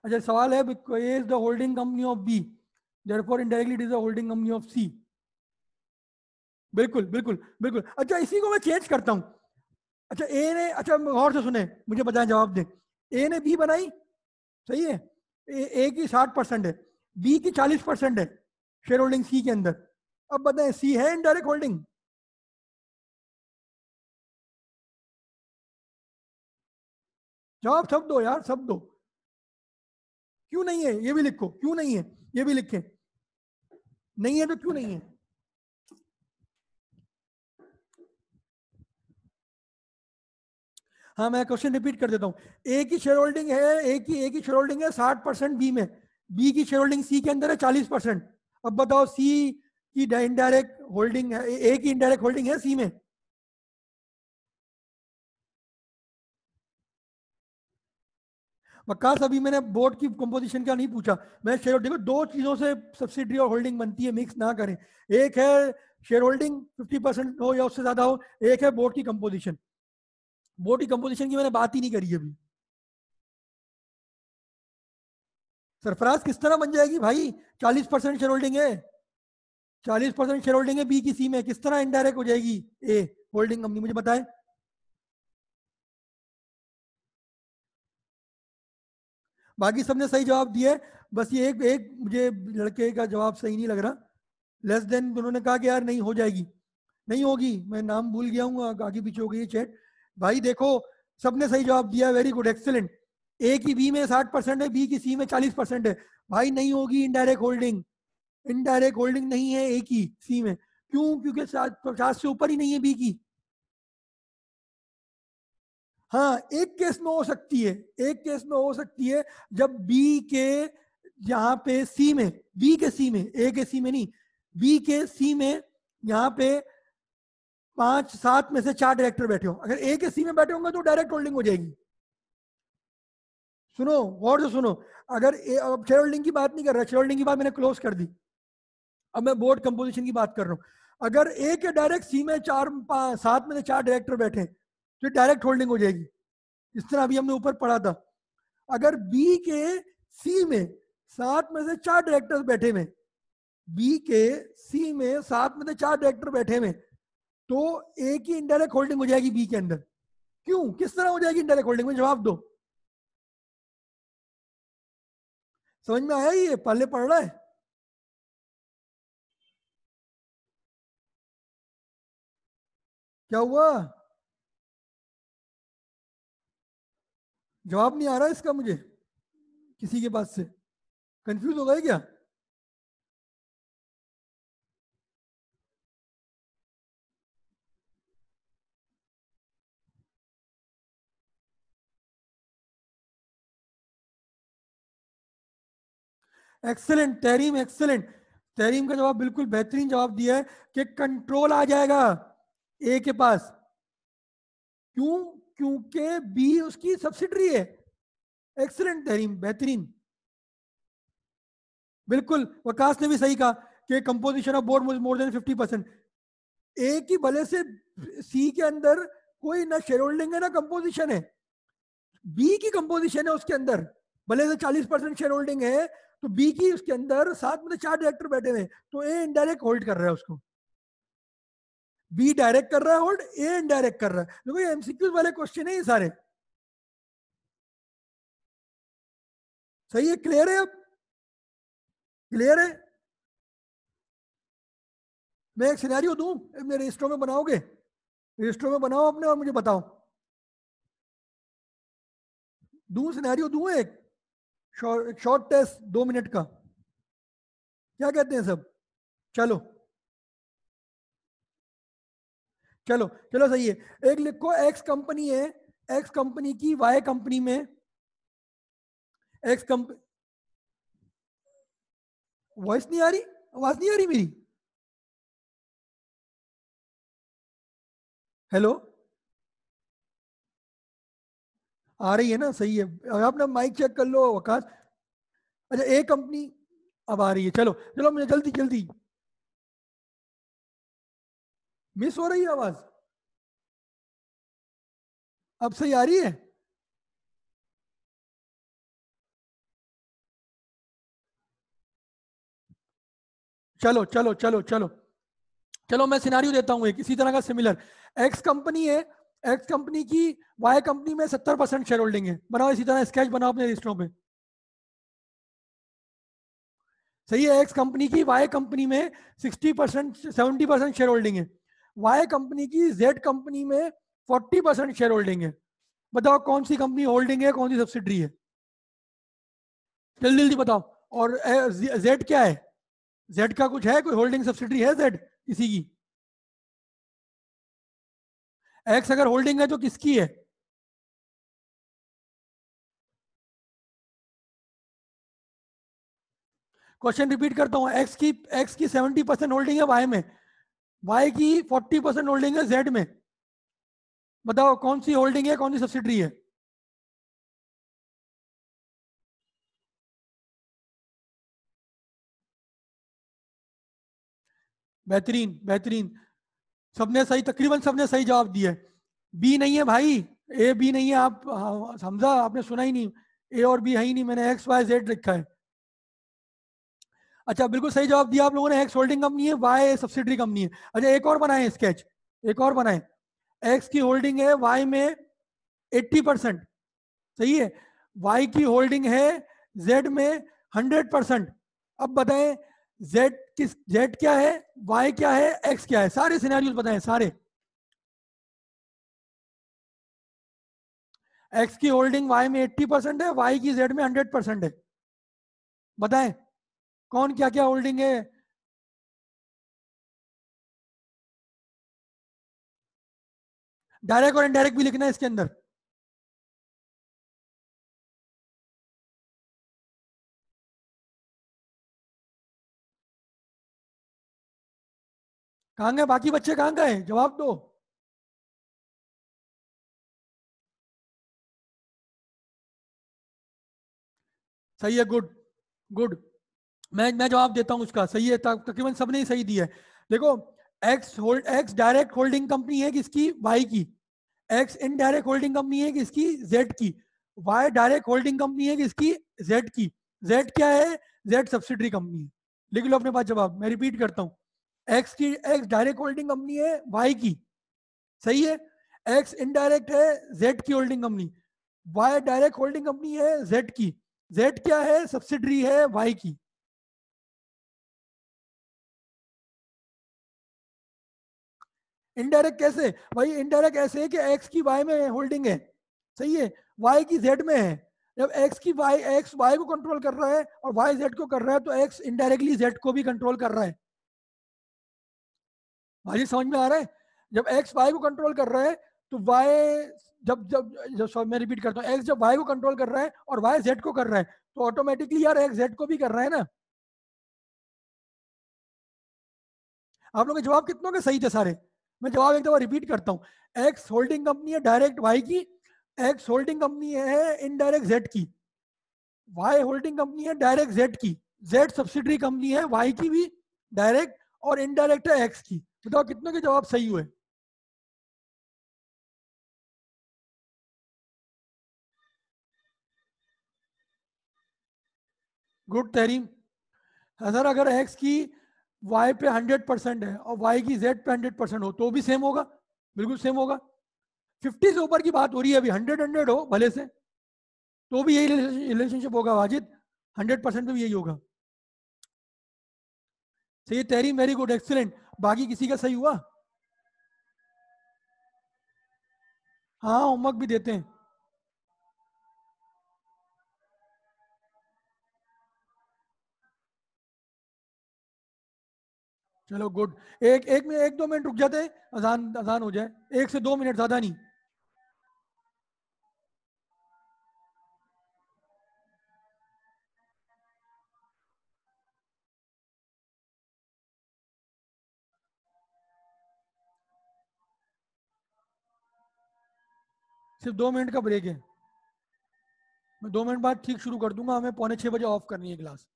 अच्छा सवाल है is the holding company of B therefore indirectly it is the holding company of C बिल्कुल बिल्कुल बिल्कुल अच्छा इसी को मैं चेंज करता हूँ अच्छा ए ने अच्छा और से सुने मुझे बताएं जवाब दें ए ने बी बनाई सही है ए की साठ परसेंट है बी की चालीस परसेंट है शेयर होल्डिंग सी के अंदर अब बताएं सी है इनडायरेक्ट होल्डिंग जवाब सब दो यार सब दो क्यों नहीं है ये भी लिखो क्यों नहीं है ये भी लिखे नहीं है तो क्यों नहीं है हाँ मैं क्वेश्चन रिपीट कर देता हूँ ए की शेयर होल्डिंग है ए की ए की शेयर होल्डिंग है साठ परसेंट बी में बी की शेयर होल्डिंग सी के अंदर है चालीस परसेंट अब बताओ सी की इनडायरेक्ट होल्डिंग है ए की इनडायरेक्ट होल्डिंग है सी में वक्का अभी मैंने बोर्ड की कंपोजिशन का नहीं पूछा मैं शेयर देखो दो चीजों से सब्सिडी और होल्डिंग बनती है मिक्स ना करें एक है शेयर होल्डिंग फिफ्टी परसेंट हो या उससे ज्यादा हो एक है बोर्ड की कंपोजिशन वो डिकम्पोजिशन की मैंने बात ही नहीं करी अभी सरफराज किस तरह बन जाएगी भाई 40 परसेंट शेयर होल्डिंग है चालीस परसेंट शेयर होल्डिंग है बी की सी में किस तरह इनडायरेक्ट हो जाएगी ए होल्डिंग कंपनी मुझे बताए बाकी सबने सही जवाब दिया बस ये एक एक मुझे लड़के का जवाब सही नहीं लग रहा लेस देन उन्होंने कहा कि यार नहीं हो जाएगी नहीं होगी मैं नाम भूल गया हूँ आगे पीछे हो गई चैट भाई देखो सबने सही जवाब दिया वेरी गुड एक्सेलेंट ए की बी में साठ परसेंट है बी की सी में चालीस परसेंट है भाई नहीं होगी इनडायरेक्ट होल्डिंग इनडायरेक्ट होल्डिंग नहीं है ए की सी में क्यों क्योंकि पचास से ऊपर ही नहीं है बी की हाँ एक केस में हो सकती है एक केस में हो सकती है जब बी के यहाँ पे सी में बी के सी में ए के सी में नहीं बी के सी में यहाँ पे पांच सात में से चार डायरेक्टर बैठे हो अगर ए के सी में बैठे होंगे तो डायरेक्ट होल्डिंग हो जाएगी सुनो और से सुनो अगर ए, अब शेयर होल्डिंग की बात नहीं कर रहा शेयर होल्डिंग की बात मैंने क्लोज कर दी अब मैं बोर्ड कंपोजिशन की बात कर रहा हूं अगर एक के डायरेक्ट सी में चार सात में से चार डायरेक्टर बैठे तो डायरेक्ट होल्डिंग हो जाएगी इस तरह अभी हमने ऊपर पढ़ा था अगर बी के सी में सात में से चार डायरेक्टर बैठे हुए बी के सी में सात में से चार डायरेक्टर बैठे हुए तो ए की इनडायरेक्ट होल्डिंग हो जाएगी बी के अंदर क्यों किस तरह हो जाएगी इनडायरेक्ट होल्डिंग में जवाब दो समझ में आया ये पहले पढ़ रहा है क्या हुआ जवाब नहीं आ रहा इसका मुझे किसी के पास से कंफ्यूज हो गए क्या एक्सेलेंट तहरीम एक्सेलेंट तहरीम का जवाब बिल्कुल बेहतरीन जवाब दिया है कि कंट्रोल आ जाएगा ए के पास क्यों क्योंकि बी उसकी सब्सिडरी है एक्सेलेंट तहरीम बेहतरीन बिल्कुल वकास ने भी सही कहा कि composition of board more than fifty percent A की भले से सी के अंदर कोई ना शेयर होल्डिंग है ना कंपोजिशन है बी की कंपोजिशन है उसके अंदर भले से 40 परसेंट शेयर होल्डिंग है तो बी की उसके अंदर साथ में तो चार डायरेक्टर बैठे हुए तो ए इनडायरेक्ट होल्ड कर रहा है उसको बी डायरेक्ट कर रहा है होल्ड ए इनडायरेक्ट कर रहा है देखो ये एमसीक्यूज वाले क्वेश्चन है ये सारे सही है क्लियर है अब क्लियर है मैं एक सिनेरियो दू अपने रजिस्टर में बनाओगे रजिस्टर में बनाओ अपने और मुझे बताओ दू सिनेरियो दू एक शॉर्ट टेस्ट दो मिनट का क्या कहते हैं सब चलो चलो चलो सही है एक लिखो एक्स कंपनी है एक्स कंपनी की वाई कंपनी में एक्स कंपनी वॉइस नहीं आ रही आवाज नहीं आ रही मेरी हेलो आ रही है ना सही है अब आप ना माइक चेक कर लो अवकाश अच्छा ए कंपनी अब आ रही है चलो चलो मुझे जल्दी जल्दी मिस हो रही है आवाज अब सही आ रही है चलो चलो चलो चलो चलो मैं सिनारियो देता हूं एक इसी तरह का सिमिलर एक्स कंपनी है एक्स कंपनी की वाई कंपनी में सत्तर परसेंट शेयर होल्डिंग है बनाओ इसी तरह स्केच बनाओ अपने रजिस्टरों पे सही है एक्स कंपनी की वाई कंपनी में sixty percent seventy percent share holding है वाई कंपनी की जेड कंपनी में फोर्टी परसेंट शेयर होल्डिंग है बताओ कौन सी कंपनी होल्डिंग है कौन सी सब्सिडरी है जल्दी जल्दी बताओ और जेड क्या है जेड का कुछ है कोई होल्डिंग सब्सिडरी है जेड किसी की एक्स अगर होल्डिंग है तो किसकी है क्वेश्चन रिपीट करता हूं एक्स की एक्स की सेवेंटी परसेंट होल्डिंग है वाई में वाई की फोर्टी परसेंट होल्डिंग है जेड में बताओ कौन सी होल्डिंग है कौन सी सब्सिडरी है बेहतरीन बेहतरीन सबने सही तकरीबन सबने सही जवाब दिया है बी नहीं है भाई ए बी नहीं है आप समझा हाँ, आपने सुना ही नहीं ए और बी है ही नहीं मैंने एक्स वाई जेड लिखा है अच्छा बिल्कुल सही जवाब दिया आप लोगों ने एक्स होल्डिंग कंपनी है वाई सब्सिडरी कंपनी है अच्छा एक और बनाए स्केच एक और बनाए एक्स की होल्डिंग है वाई में एट्टी परसेंट सही है वाई की होल्डिंग है जेड में हंड्रेड परसेंट अब बताएं जेड किस जेड क्या है वाई क्या है एक्स क्या है सारे सिनेरियोज बताए सारे एक्स की होल्डिंग वाई में 80 परसेंट है वाई की जेड में 100 परसेंट है बताएं कौन क्या क्या होल्डिंग है डायरेक्ट और इनडायरेक्ट भी लिखना है इसके अंदर कहा गए बाकी बच्चे कहाँ गए जवाब दो सही है गुड गुड मैं मैं जवाब देता हूं उसका सही है तकरीबन सबने ही सही दिया है देखो X hold X direct holding company है किसकी वाई की एक्स इनडायरेक्ट होल्डिंग कंपनी है किसकी जेड की वाई डायरेक्ट होल्डिंग कंपनी है किसकी जेड की जेड क्या है जेड सब्सिडरी कंपनी है लिख लो अपने पास जवाब मैं रिपीट करता हूँ एक्स की एक्स डायरेक्ट होल्डिंग कंपनी है वाई की सही है एक्स इनडायरेक्ट है जेड की holding company Y direct holding company है जेड की जेड क्या है सब्सिडरी है वाई की इनडायरेक्ट कैसे भाई इनडायरेक्ट ऐसे है कि एक्स की वाई में होल्डिंग है सही है वाई की जेड में है जब एक्स की वाई एक्स वाई को कंट्रोल कर रहा है और वाई जेड को कर रहा है तो एक्स इनडायरेक्टली जेड को भी कंट्रोल कर रहा है भाजी समझ में आ रहा है जब एक्स वाई को कंट्रोल कर रहा है तो वाई जब जब जब सॉरी मैं रिपीट करता हूँ एक्स जब वाई को कंट्रोल कर रहा है और वाई जेड को कर रहा है तो ऑटोमेटिकली यार एक्स जेड को भी कर रहा है ना आप लोगों के जवाब कितनों के सही थे सारे मैं जवाब एक दफा रिपीट करता हूँ एक्स होल्डिंग कंपनी है डायरेक्ट वाई की एक्स होल्डिंग कंपनी है इनडायरेक्ट जेड की वाई होल्डिंग कंपनी है डायरेक्ट जेड की जेड सब्सिडरी कंपनी है वाई की भी डायरेक्ट और इनडायरेक्ट है एक्स की बताओ कितने के जवाब सही हुए गुड तहरीम सर अगर एक्स की वाई पे हंड्रेड परसेंट है और वाई की जेड पे हंड्रेड परसेंट हो तो भी सेम होगा बिल्कुल सेम होगा फिफ्टी से ऊपर की बात हो रही है अभी हंड्रेड हंड्रेड हो भले से तो भी यही रिलेशनशिप होगा वाजिद हंड्रेड परसेंट भी यही होगा सही तहरीम वेरी गुड एक्सीलेंट बाकी किसी का सही हुआ हाँ होमवर्क भी देते हैं चलो गुड एक एक में एक दो मिनट रुक जाते अजान अजान हो जाए एक से दो मिनट ज्यादा नहीं सिर्फ दो मिनट का ब्रेक है मैं दो मिनट बाद ठीक शुरू कर दूंगा हमें पौने छह बजे ऑफ करनी है क्लास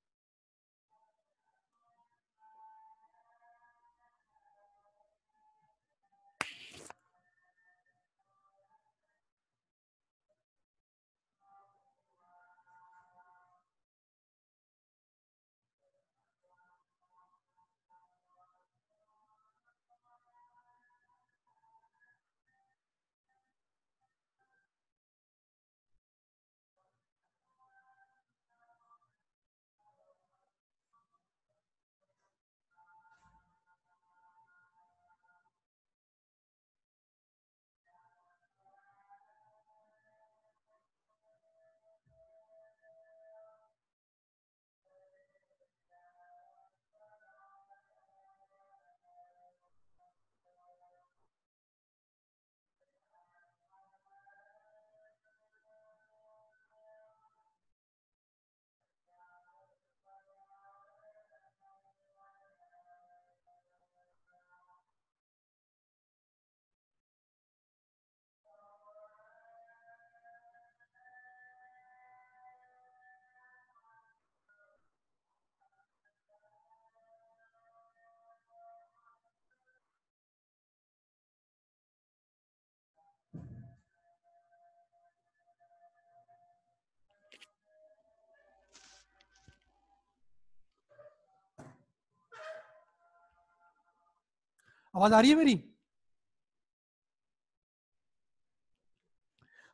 आवाज आ रही है मेरी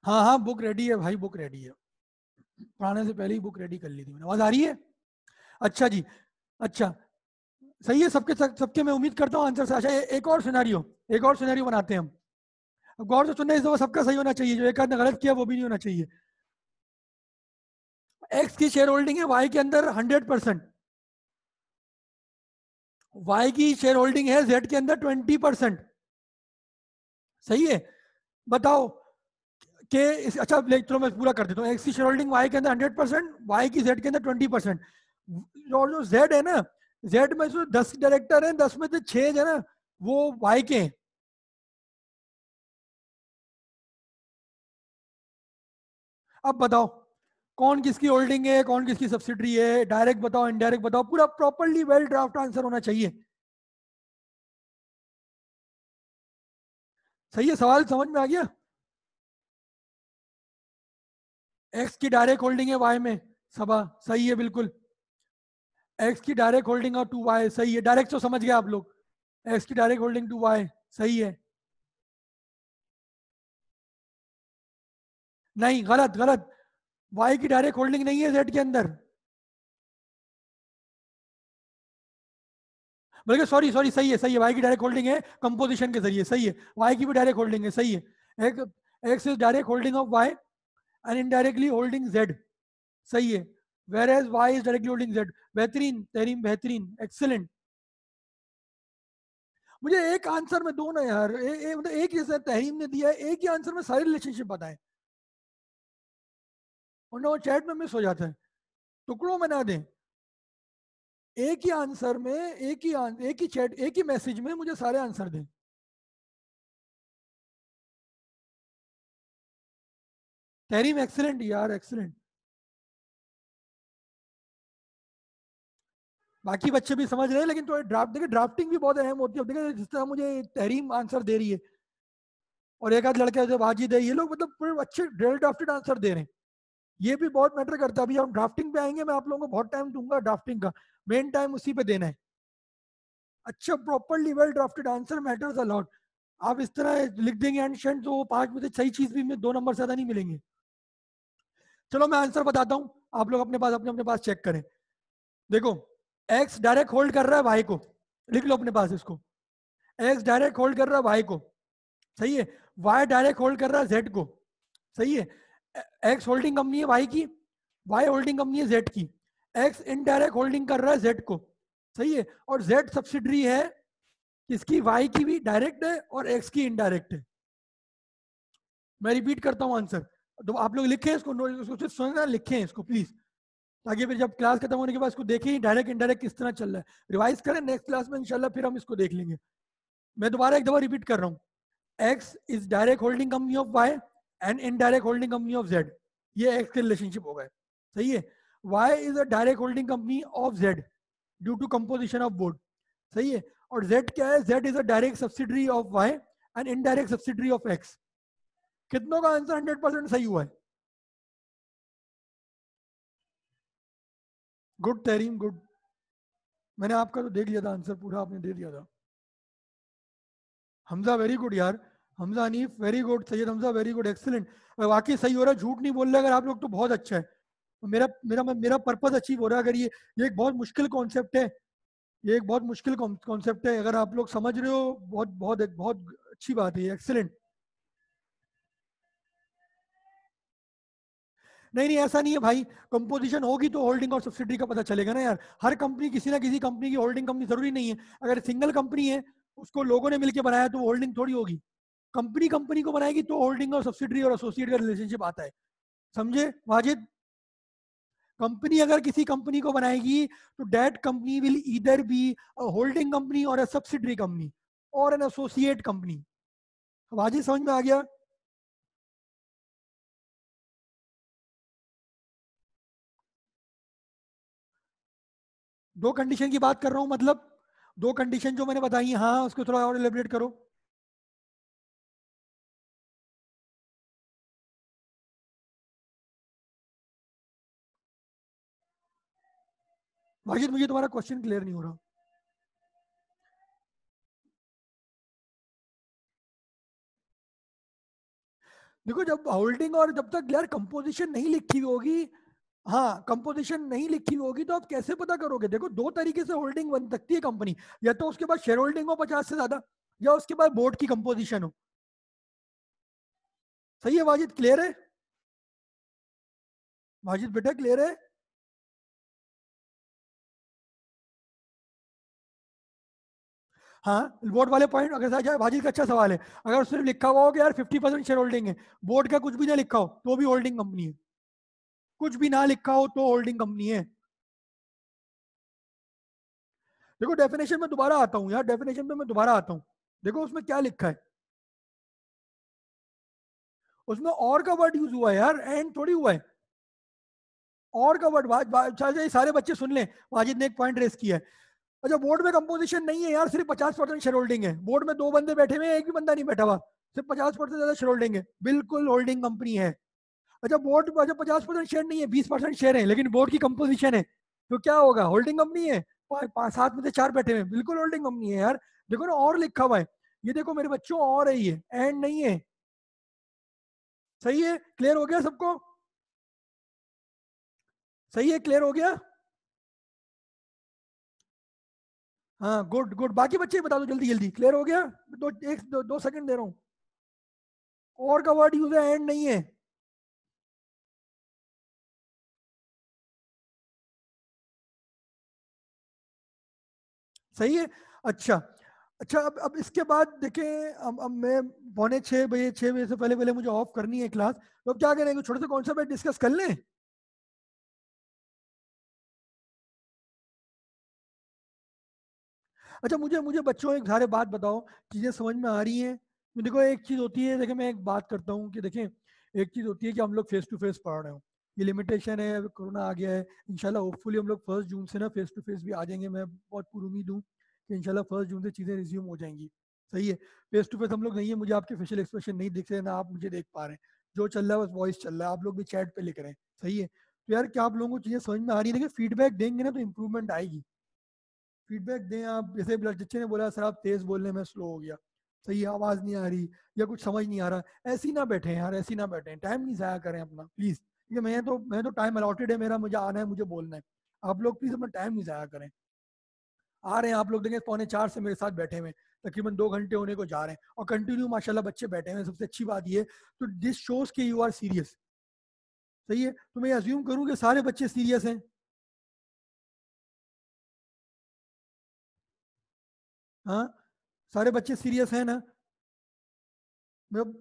हाँ हाँ बुक रेडी है भाई बुक रेडी है पढ़ाने से पहले ही बुक रेडी कर ली थी मैंने आवाज आ रही है अच्छा जी अच्छा सही है सबके सबके मैं उम्मीद करता हूँ आंसर से अच्छा एक और सिनेरियो एक और सिनेरियो बनाते हैं हम गौर से सुनना इस दफा सबका सही होना चाहिए जो एक आध ने गलत किया वो भी नहीं होना चाहिए एक्स की शेयर होल्डिंग है वाई के अंदर हंड्रेड परसेंट वाई की शेयर होल्डिंग है जेड के अंदर ट्वेंटी परसेंट सही है बताओ के इस, अच्छा चलो मैं पूरा कर देता हूँ एक्स की शेयर होल्डिंग वाई के अंदर हंड्रेड परसेंट वाई की जेड के अंदर ट्वेंटी परसेंट और जो जेड है ना जेड में जो दस डायरेक्टर हैं दस में से छह जो है ना वो वाई के हैं अब बताओ कौन किसकी होल्डिंग है कौन किसकी सब्सिडी है डायरेक्ट बताओ इनडायरेक्ट बताओ पूरा प्रॉपरली वेल ड्राफ्ट आंसर होना चाहिए सही है सवाल समझ में आ गया एक्स की डायरेक्ट होल्डिंग है वाई में सभा सही है बिल्कुल एक्स की डायरेक्ट होल्डिंग और टू वाई सही है डायरेक्ट तो समझ गए आप लोग एक्स की डायरेक्ट होल्डिंग टू वाई सही है नहीं गलत गलत वाई की डायरेक्ट होल्डिंग नहीं है जेड के अंदर बल्कि सॉरी सॉरी सही है सही है वाई की डायरेक्ट होल्डिंग है कंपोजिशन के जरिए सही है वाई की भी डायरेक्ट होल्डिंग है सही है एक X is direct holding of Y and indirectly holding Z सही है whereas Y is directly holding Z बेहतरीन तहरीम बेहतरीन एक्सेलेंट मुझे एक आंसर में दो ना यार ए, ए, मतलब एक जैसे तहरीम ने दिया है एक ही आंसर में सारी रिलेशनशिप बताएं वरना वो चैट में मिस हो जाता है टुकड़ों में ना दें एक ही आंसर में एक ही एक ही चैट एक ही मैसेज में मुझे सारे आंसर दें तहरीम एक्सलेंट यार एक्सलेंट बाकी बच्चे भी समझ रहे हैं लेकिन थोड़ा तो ड्राफ्ट देखिए ड्राफ्टिंग भी बहुत अहम होती है देखिए जिस तरह मुझे तहरीम आंसर दे रही है और एक आध लड़के जो बाजी दे ये लोग मतलब अच्छे डेल ड्राफ्टेड आंसर दे रहे हैं ये भी बहुत मैटर करता है अभी हम ड्राफ्टिंग पे आएंगे मैं आप लोगों को बहुत टाइम दूंगा ड्राफ्टिंग का मेन टाइम उसी पे देना है अच्छा properly well drafted answer matters a lot आप इस तरह लिख देंगे एंशंट तो पांच में से सही चीज भी दो नंबर ज्यादा नहीं मिलेंगे चलो मैं आंसर बताता हूँ आप लोग अपने पास अपने अपने पास चेक करें देखो एक्स डायरेक्ट होल्ड कर रहा है भाई को लिख लो अपने पास इसको एक्स डायरेक्ट होल्ड कर रहा है भाई को सही है वाई डायरेक्ट होल्ड कर रहा है जेड को सही है एक्स होल्डिंग कंपनी है वाई की वाई होल्डिंग कंपनी है जेड की एक्स इनडायरेक्ट होल्डिंग कर रहा है जेड को सही है और जेड सब्सिडरी है इसकी वाई की भी डायरेक्ट है और एक्स की इनडायरेक्ट है मैं रिपीट करता हूं आंसर तो आप लोग लिखे इसको नोट सुनना लिखें इसको प्लीज ताकि फिर जब क्लास खत्म होने के बाद इसको देखें डायरेक्ट इनडायरेक्ट किस तरह चल रहा है रिवाइज करें नेक्स्ट क्लास में इनशाला फिर हम इसको देख लेंगे मैं दोबारा एक दफा रिपीट कर रहा हूँ X is direct holding company of Y and indirect holding company of Z ये एक्स के रिलेशनशिप हो गए सही है Y is a direct holding company of Z due to composition of board सही है और जेड क्या है Z is a direct subsidiary of Y and indirect subsidiary of X कितनों का आंसर हंड्रेड परसेंट सही हुआ है गुड तहरीम गुड मैंने आपका तो देख लिया था आंसर पूरा आपने दे दिया था हमजा वेरी गुड यार Hamza Anif very good Syed Hamza very good excellent वाकई सही हो रहा है झूठ नहीं बोल रहे अगर आप लोग तो बहुत अच्छा है तो मेरा मेरा मेरा पर्पज अचीव हो रहा है अगर ये ये एक बहुत मुश्किल कॉन्सेप्ट है ये एक बहुत मुश्किल कॉन्सेप्ट है अगर आप लोग समझ रहे हो बहुत बहुत एक बहुत अच्छी बात है एक्सेलेंट नहीं नहीं ऐसा नहीं है भाई कंपोजिशन होगी तो होल्डिंग और सब्सिडी का पता चलेगा ना यार हर कंपनी किसी ना किसी कंपनी की होल्डिंग कंपनी जरूरी नहीं है अगर सिंगल कंपनी है उसको लोगों ने मिलकर बनाया तो होल्डिंग थोड़ी होगी कंपनी कंपनी को बनाएगी तो होल्डिंग और सब्सिडरी और एसोसिएट का रिलेशनशिप आता है समझे वाजिद कंपनी अगर किसी कंपनी को बनाएगी तो that company will either be holding company or subsidiary company or an associate company Wajid समझ में आ गया दो कंडीशन की बात कर रहा हूं मतलब दो कंडीशन जो मैंने बताई हाँ, हाँ उसको थोड़ा और एलिब्रेट करो भाषित मुझे तुम्हारा क्वेश्चन क्लियर नहीं हो रहा देखो जब होल्डिंग और जब तक यार कंपोजिशन नहीं लिखी हुई होगी हाँ कंपोजिशन नहीं लिखी हुई होगी तो आप कैसे पता करोगे देखो दो तरीके से होल्डिंग बन सकती है कंपनी या तो उसके बाद शेयर होल्डिंग हो पचास से ज्यादा या उसके बाद बोर्ड की कंपोजिशन हो सही है वाजिद क्लियर है वाजिद बेटा क्लियर है हाँ बोर्ड वाले पॉइंट अगर भाजी का अच्छा सवाल है अगर सिर्फ लिखा हुआ हो कि यार फिफ्टी परसेंट शेयर होल्डिंग है बोर्ड का कुछ भी ना लिखा हो तो भी होल्डिंग कंपनी है कुछ भी ना लिखा हो तो होल्डिंग कंपनी है देखो डेफिनेशन में दोबारा आता हूँ यार डेफिनेशन में मैं दोबारा आता हूँ देखो उसमें क्या लिखा है उसमें और का वर्ड यूज हुआ है यार एंड थोड़ी हुआ है और का वर्ड अच्छा, सारे बच्चे सुन लें वाजिद ने एक पॉइंट रेस किया है अच्छा बोर्ड में कंपोजिशन नहीं है यार सिर्फ पचास परसेंट शेयर होल्डिंग है बोर्ड में दो बंदे बैठे हुए हैं एक भी बंदा नहीं बैठा हुआ सिर्फ पचास परसेंट ज्यादा शेयर होल्डिंग है बिल्कुल होल्डिंग कंपनी है अच्छा बोर्ड अच्छा पचास परसेंट शेयर नहीं है बीस परसेंट शेयर है लेकिन बोर्ड की कंपोजिशन है तो क्या होगा होल्डिंग कंपनी है सात में से चार बैठे हुए बिल्कुल होल्डिंग कंपनी है यार देखो ना और लिखा हुआ है ये देखो मेरे बच्चों और है ये एंड नहीं है सही है क्लियर हो गया सबको सही है क्लियर हो गया हाँ गुड गुड बाकी बच्चे बता दो जल्दी जल्दी क्लियर हो गया दो एक दो, दो सेकंड दे रहा हूँ और का वर्ड यूज है एंड नहीं है सही है अच्छा अच्छा अब अब इसके बाद देखें अब अब मैं पौने छः बजे छः बजे से पहले पहले मुझे ऑफ करनी है क्लास तो अब क्या करेंगे छोटे से कॉन्सेप्ट डिस्कस कर लें अच्छा मुझे मुझे बच्चों एक सारे बात बताओ चीज़ें समझ में आ रही हैं देखो एक चीज़ होती है देखें मैं एक बात करता हूँ कि देखें एक चीज़ होती है कि हम लोग फेस टू फेस पढ़ रहे हो ये लिमिटेशन है कोरोना आ गया है इनशाला होपफुली हम लोग फर्स्ट जून से ना फेस टू फेस भी आ जाएंगे मैं बहुत पूरी उम्मीद हूँ कि इनशाला फर्स्ट जून से चीज़ें रिज्यूम हो जाएंगी सही है फेस टू फेस हम लोग नहीं है मुझे आपके फेशियल एक्सप्रेशन नहीं दिख रहे ना आप मुझे देख पा रहे हैं जो चल रहा है बस वॉइस चल रहा है आप लोग भी चैट पर लिख रहे हैं सही है तो यार क्या आप लोगों को चीज़ें समझ में आ रही है देखिए फीडबैक देंगे ना तो इम्प्रूवमेंट आएगी फीडबैक दें आप जैसे ब्लड टीचर ने बोला सर आप तेज बोलने में स्लो हो गया सही आवाज नहीं आ रही या कुछ समझ नहीं आ रहा ऐसी ना बैठे यार ऐसी ना बैठे टाइम नहीं जाया करें अपना प्लीज क्योंकि मैं तो मैं तो टाइम अलॉटेड है मेरा मुझे आना है मुझे बोलना है आप लोग प्लीज अपना टाइम नहीं जाया करें आ रहे हैं आप लोग देखें पौने चार से मेरे साथ बैठे हुए तकरीबन दो घंटे होने को जा रहे हैं और कंटिन्यू माशाल्लाह बच्चे बैठे हुए सबसे अच्छी बात ये तो दिस शोज के यू आर सीरियस सही है तो मैं अज्यूम करूँ कि सारे बच्चे सीरियस हैं हाँ सारे बच्चे सीरियस हैं ना मतलब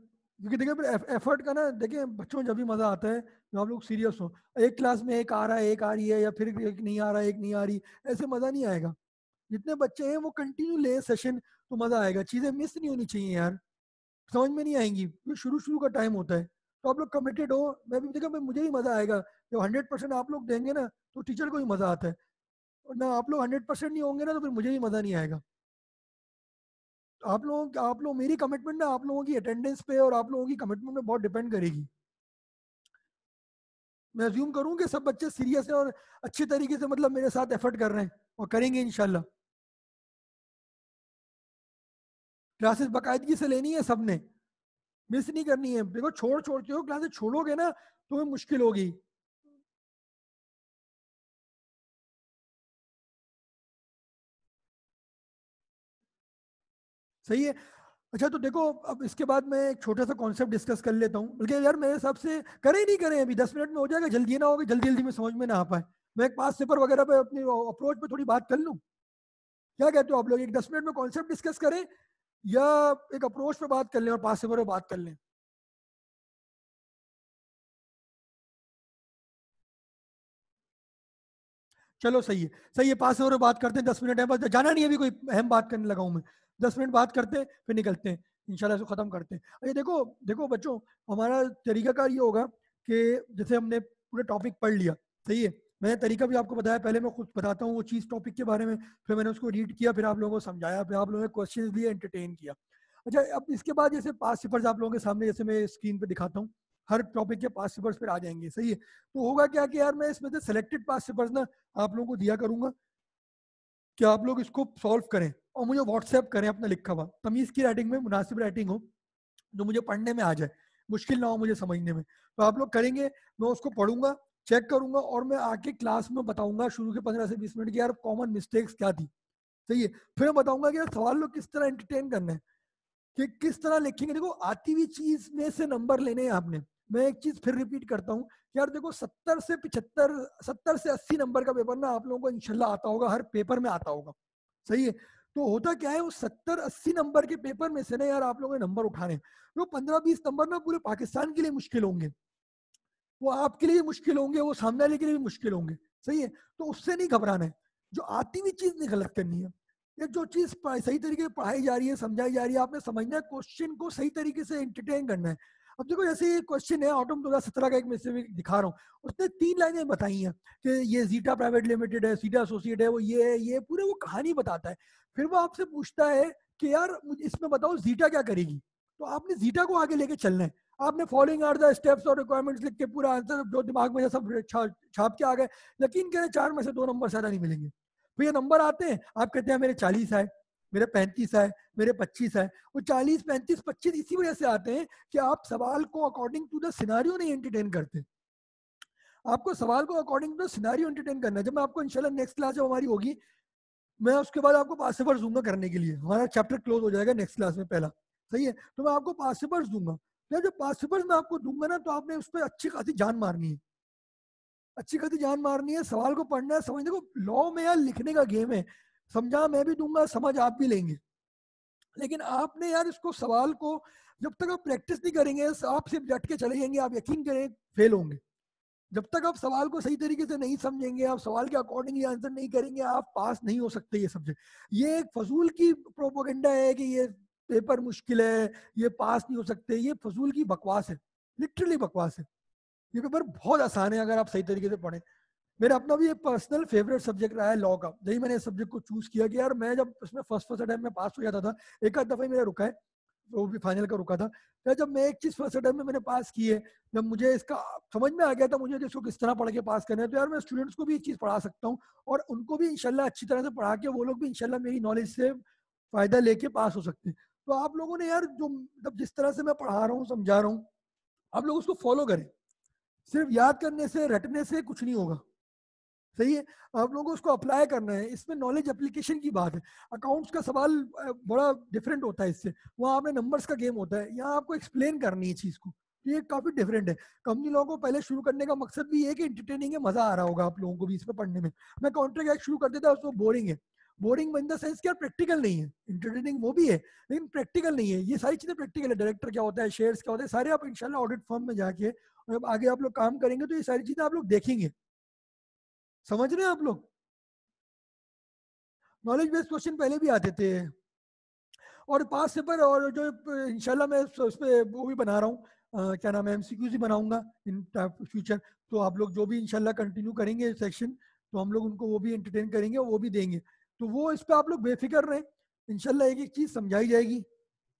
क्योंकि देखिए एफर्ट का ना देखिए बच्चों में जब भी मजा आता है जब आप लोग सीरियस हो एक क्लास में एक आ रहा है एक आ रही है या फिर एक नहीं आ रहा है एक नहीं आ रही ऐसे मजा नहीं आएगा जितने बच्चे हैं वो कंटिन्यू ले सेशन तो मजा आएगा चीजें मिस नहीं होनी चाहिए यार समझ में नहीं आएंगी क्योंकि शुरू शुरू का टाइम होता है तो आप लोग कमिटेड हो मैं भी देखा मुझे भी मजा आएगा जब हंड्रेड परसेंट आप लोग देंगे ना तो टीचर को भी मजा आता है ना आप लोग हंड्रेड परसेंट नहीं होंगे ना तो फिर मुझे भी मजा नहीं आएगा आप लोगों आप लोग मेरी कमिटमेंट ना आप लोगों की अटेंडेंस पे और आप लोगों की कमिटमेंट पे बहुत डिपेंड करेगी मैं अज्यूम करूँ कि सब बच्चे सीरियस हैं और अच्छे तरीके से मतलब मेरे साथ एफर्ट कर रहे हैं और करेंगे इनशाला क्लासेस बाकायदगी से लेनी है सबने मिस नहीं करनी है देखो छोड़ छोड़ते हो क्लासेस छोड़ोगे ना तो मुश्किल होगी सही है अच्छा तो देखो अब इसके बाद मैं एक छोटा सा कॉन्सेप्ट डिस्कस कर लेता हूँ बल्कि यार मेरे हिसाब से करें ही नहीं करें अभी दस मिनट में हो जाएगा जल्दी ना होगा जल्दी जल्दी में समझ में ना आ पाए मैं एक पास पेपर वगैरह पे अपनी अप्रोच पे थोड़ी बात कर लूँ क्या कहते हो आप लोग एक दस मिनट में कॉन्सेप्ट डिस्कस करें या एक अप्रोच पे बात कर लें और पास पेपर पे बात कर लें चलो सही है सही है पास पेपर पे बात करते हैं दस मिनट है बस जाना नहीं अभी कोई अहम बात करने लगा हूं मैं दस मिनट बात करते हैं फिर निकलते हैं इंशाल्लाह इसको ख़त्म करते हैं अरे देखो देखो बच्चों हमारा तरीका का ये होगा कि जैसे हमने पूरा टॉपिक पढ़ लिया सही है मैंने तरीका भी आपको बताया पहले मैं खुद बताता हूँ वो चीज़ टॉपिक के बारे में फिर मैंने उसको रीड किया फिर आप लोगों को समझाया फिर आप लोगों ने क्वेश्चन लिए एंटरटेन किया अच्छा अब इसके बाद जैसे पास पेपर्स आप लोगों के सामने जैसे मैं स्क्रीन पर दिखाता हूँ हर टॉपिक के पास पेपर्स पर आ जाएंगे सही है तो होगा क्या कि यार मैं इसमें से सेलेक्टेड पास पेपर्स ना आप लोगों को दिया करूंगा कि आप लोग इसको सॉल्व करें और मुझे व्हाट्सएप करें अपना लिखा हुआ तमीज़ की राइटिंग में मुनासिब राइटिंग हो जो मुझे पढ़ने में आ जाए मुश्किल ना हो मुझे समझने में तो आप लोग करेंगे मैं उसको पढ़ूंगा चेक करूंगा और मैं आके क्लास में बताऊंगा शुरू के पंद्रह से बीस मिनट की यार कॉमन मिस्टेक्स क्या थी सही है फिर मैं बताऊंगा कि यार सवाल लोग किस तरह एंटरटेन करना है कि किस तरह लिखेंगे देखो आती हुई चीज में से नंबर लेने हैं आपने मैं एक चीज फिर रिपीट करता हूँ यार देखो सत्तर से पिछहत्तर सत्तर से अस्सी नंबर का पेपर ना आप लोगों को इनशाला आता होगा हर पेपर में आता होगा सही है तो होता क्या है वो सत्तर अस्सी नंबर के पेपर में से ना यार आप लोगों ने नंबर उठाने वो पंद्रह बीस नंबर ना पूरे पाकिस्तान के लिए मुश्किल होंगे वो आपके लिए मुश्किल होंगे वो सामने वाले के लिए भी मुश्किल होंगे सही है तो उससे नहीं घबराना है जो आती हुई चीज नहीं गलत करनी है या जो चीज सही तरीके से पढ़ाई जा रही है समझाई जा रही है आपने समझना है क्वेश्चन को सही तरीके से एंटरटेन करना है अब देखो जैसे ये क्वेश्चन है ऑटम दो हजार सत्रह का एक मैं दिखा रहा हूँ उसने तीन लाइनें बताई हैं कि ये जीटा प्राइवेट लिमिटेड है सीटा एसोसिएट है वो ये है ये पूरे वो कहानी बताता है फिर वो आपसे पूछता है कि यार इसमें बताओ जीटा क्या करेगी तो आपने जीटा को आगे लेके चलना है आपने फॉलोइंग आर द स्टेप्स और रिक्वायरमेंट्स लिख के पूरा आंसर जो दिमाग में सब छाप के आ गए लेकिन क्या चार में से दो नंबर ज्यादा नहीं मिलेंगे फिर ये नंबर आते हैं आप कहते हैं मेरे चालीस आए मेरे पैंतीस आए मेरे पच्चीस आए वो चालीस पैंतीस पच्चीस इसी वजह से आते हैं कि आप सवाल को अकॉर्डिंग टू द सिनारियो नहीं एंटरटेन करते आपको सवाल को according to the scenario entertain करना है जब मैं आपको इंशाल्लाह नेक्स्ट क्लास जब हमारी होगी मैं उसके बाद आपको पासेवर्स दूंगा करने के लिए हमारा चैप्टर क्लोज हो जाएगा नेक्स्ट क्लास में पहला सही है तो मैं आपको पासेवर्स दूंगा तो जब पासेवर्स मैं आपको दूंगा ना तो आपने उस पर अच्छी खासी जान मारनी है अच्छी खासी जान मारनी है सवाल को पढ़ना है समझ देखो लॉ में या लिखने का गेम है समझा मैं भी दूंगा समझ आप भी लेंगे लेकिन आपने यार इसको सवाल को जब तक आप प्रैक्टिस नहीं करेंगे आप सिर्फ डट के चले जाएंगे आप यकीन करें फेल होंगे जब तक आप सवाल को सही तरीके से नहीं समझेंगे आप सवाल के अकॉर्डिंगली आंसर नहीं करेंगे आप पास नहीं हो सकते ये सब्जेक्ट ये एक फजूल की प्रोपोगेंडा है कि ये पेपर मुश्किल है ये पास नहीं हो सकते ये फजूल की बकवास है लिटरली बकवास है ये पेपर बहुत आसान है अगर आप सही तरीके से पढ़ें मेरा अपना भी एक पर्सनल फेवरेट सब्जेक्ट रहा है लॉ का यही मैंने इस सब्जेक्ट को चूज किया कि यार मैं जब इसमें फर्स्ट फर्स्ट अटैम्प में पास हो जाता था एक आध दफा ही मेरा रुका है वो भी फाइनल का रुका था फिर तो जब मैं एक चीज फर्स्ट अटैम्प में मैंने पास की है जब मुझे इसका समझ में आ गया था मुझे इसको किस तरह पढ़ के पास करना है तो यार मैं स्टूडेंट्स को भी ये चीज पढ़ा सकता हूँ और उनको भी इनशाला अच्छी तरह से पढ़ा के वो लोग भी इनशाला मेरी नॉलेज से फायदा लेके पास हो सकते हैं तो आप लोगों ने यार जो मतलब जिस तरह से मैं पढ़ा रहा हूँ समझा रहा हूँ आप लोग उसको फॉलो करें सिर्फ याद करने से रटने से कुछ नहीं होगा सही है आप लोगों को उसको अप्लाई करना है इसमें नॉलेज एप्लीकेशन की बात है अकाउंट्स का सवाल बड़ा डिफरेंट होता है इससे वहाँ आपने नंबर्स का गेम होता है यहाँ आपको एक्सप्लेन करनी है चीज़ को तो ये काफी डिफरेंट है कंपनी लोगों को पहले शुरू करने का मकसद भी है कि इंटरटेनिंग है मजा आ रहा होगा आप लोगों को भी इसमें पढ़ने में मैं कॉन्ट्रैक्ट एक्ट शुरू कर देता उसमें बोरिंग है बोरिंग इन द सेंस क्या प्रैक्टिकल नहीं है इंटरटेनिंग वो भी है लेकिन प्रैक्टिकल नहीं है ये सारी चीजें प्रैक्टिकल है डायरेक्टर क्या होता है शेयर्स क्या होता है सारे आप इंशाल्लाह ऑडिट फॉर्म में जाके और आगे आप लोग काम करेंगे तो ये सारी चीजें आप लोग देखेंगे समझ रहे हैं आप लोग नॉलेज बेस्ड क्वेश्चन पहले भी आते थे और पास पेपर और जो इंशाल्लाह मैं उस पर वो भी बना रहा हूँ क्या नाम है एमसीक्यूज ही बनाऊंगा इन फ्यूचर तो आप लोग जो भी इंशाल्लाह कंटिन्यू करेंगे सेक्शन तो हम लोग उनको वो भी एंटरटेन करेंगे वो भी देंगे तो वो इस पर आप लोग बेफिक्र रहे इनशाला एक एक चीज़ समझाई जाएगी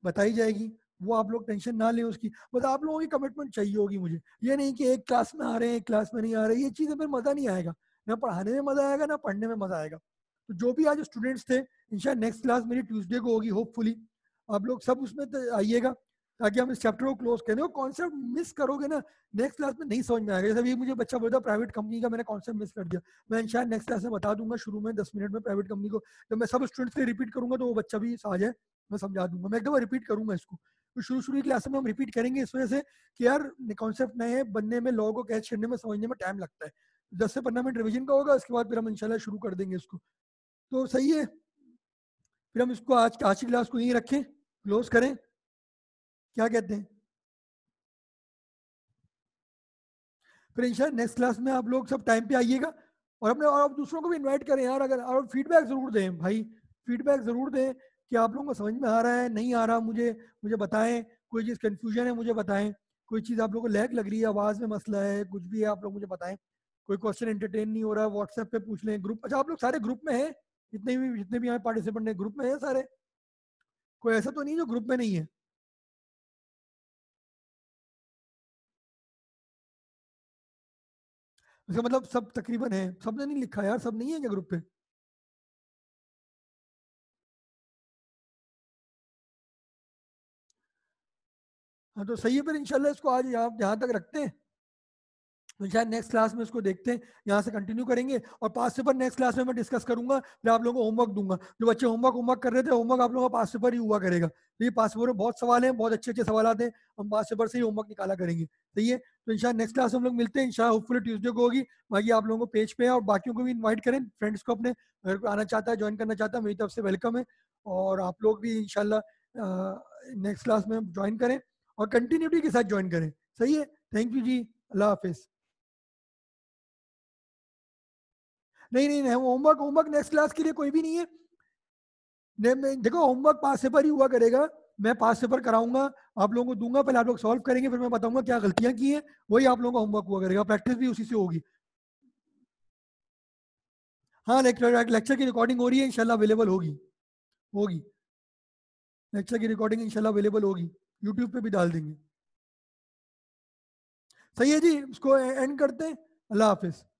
बताई जाएगी वो आप लोग टेंशन ना लें उसकी बस मतलब आप लोगों की कमिटमेंट चाहिए होगी मुझे ये नहीं कि एक क्लास में आ रहे हैं एक क्लास में नहीं आ रहे ये चीज़ फिर मज़ा नहीं आएगा ना पढ़ाने में मजा आएगा ना पढ़ने में मजा आएगा तो जो भी आज स्टूडेंट्स थे इंशाल्लाह नेक्स्ट क्लास मेरी ट्यूसडे को होगी होपफुली आप लोग सब उसमें आइएगा ताकि हम इस चैप्टर को क्लोज करें कॉन्सेप्ट मिस करोगे ना नेक्स्ट क्लास में नहीं समझ में आएगा जैसे मुझे बच्चा बोलता प्राइवेट कंपनी का मैंने कॉन्सेप्ट मिस कर दिया मैं शायद नेक्स्ट क्लास में बता दूंगा शुरू में दस मिनट में प्राइवेट कंपनी को जब मैं सब स्टूडेंट्स के रिपीट करूंगा तो वो बच्चा भी आ जाए मैं समझा दूंगा मैं एकदम रिपीट करूंगा इसको तो शुरू शुरू की क्लास में हम रिपीट करेंगे इस वजह से कि यार कॉन्सेप्ट नए बनने में लोगों को कैच करने में समझने में टाइम लगता है दस से पंद्रह मिनट रिविजन का होगा उसके बाद फिर हम इनशाला शुरू कर देंगे इसको तो सही है फिर हम इसको आज आज की क्लास को यहीं रखें क्लोज करें क्या कहते हैं फिर इंशाल्लाह नेक्स्ट क्लास में आप लोग सब टाइम पे आइएगा और अपने और आप दूसरों को भी इनवाइट करें यार अगर और फीडबैक ज़रूर दें भाई फीडबैक ज़रूर दें कि आप लोगों को समझ में आ रहा है नहीं आ रहा मुझे मुझे बताएं कोई चीज़ कन्फ्यूजन है मुझे बताएं कोई चीज़ आप लोगों को लैक लग रही है आवाज़ में मसला है कुछ भी है आप लोग मुझे बताएं कोई क्वेश्चन एंटरटेन नहीं हो रहा है व्हाट्सएप पे पूछ लें ग्रुप अच्छा आप लोग सारे ग्रुप में हैं जितने भी जितने भी यहाँ पार्टिसिपेंट हैं ग्रुप में हैं सारे कोई ऐसा तो नहीं जो ग्रुप में नहीं है इसका मतलब सब तकरीबन है सबने नहीं लिखा यार सब नहीं है क्या ग्रुप पे हाँ तो सही है फिर इंशाल्लाह इसको आज यहाँ तक रखते हैं तो शायद नेक्स्ट क्लास में उसको देखते हैं यहाँ से कंटिन्यू करेंगे और पास पेपर नेक्स्ट क्लास में मैं डिस्कस करूंगा फिर आप लोगों को होमवर्क दूंगा जो बच्चे होमवर्क होमवर्क कर रहे थे होमवर्क आप लोगों का पास पेपर ही हुआ करेगा तो ये पास पेपर में बहुत सवाल हैं बहुत अच्छे अच्छे सवाल आते हैं हम पास पेपर से ही होमवर्क निकाला करेंगे सही है तो इन नेक्स्ट क्लास हम लोग मिलते हैं इनशा होपफुल ट्यूजडे को होगी बाकी आप लोगों को पेज पे और बाकियों को भी इन्वाइट करें फ्रेंड्स को अपने अगर आना चाहता है ज्वाइन करना चाहता है मेरी तरफ से वेलकम है और आप लोग भी इनशाला नेक्स्ट क्लास में ज्वाइन करें और कंटिन्यूटी के साथ ज्वाइन करें सही है थैंक यू जी अल्लाह हाफिज़ नहीं नहीं नहीं होमवर्क होमवर्क नेक्स्ट क्लास के लिए कोई भी नहीं है नहीं देखो होमवर्क पास पेपर ही हुआ करेगा मैं पास पेपर कराऊंगा आप लोगों को दूंगा पहले आप लोग सॉल्व करेंगे फिर मैं बताऊंगा क्या गलतियां की हैं वही आप लोगों का होमवर्क हुआ करेगा प्रैक्टिस भी उसी से होगी हाँ लेक्चर की रिकॉर्डिंग हो रही है इनशाला अवेलेबल होगी होगी लेक्चर की रिकॉर्डिंग इनशाला अवेलेबल होगी यूट्यूब पे भी डाल देंगे सही है जी उसको एंड करते हैं अल्लाह हाफिज़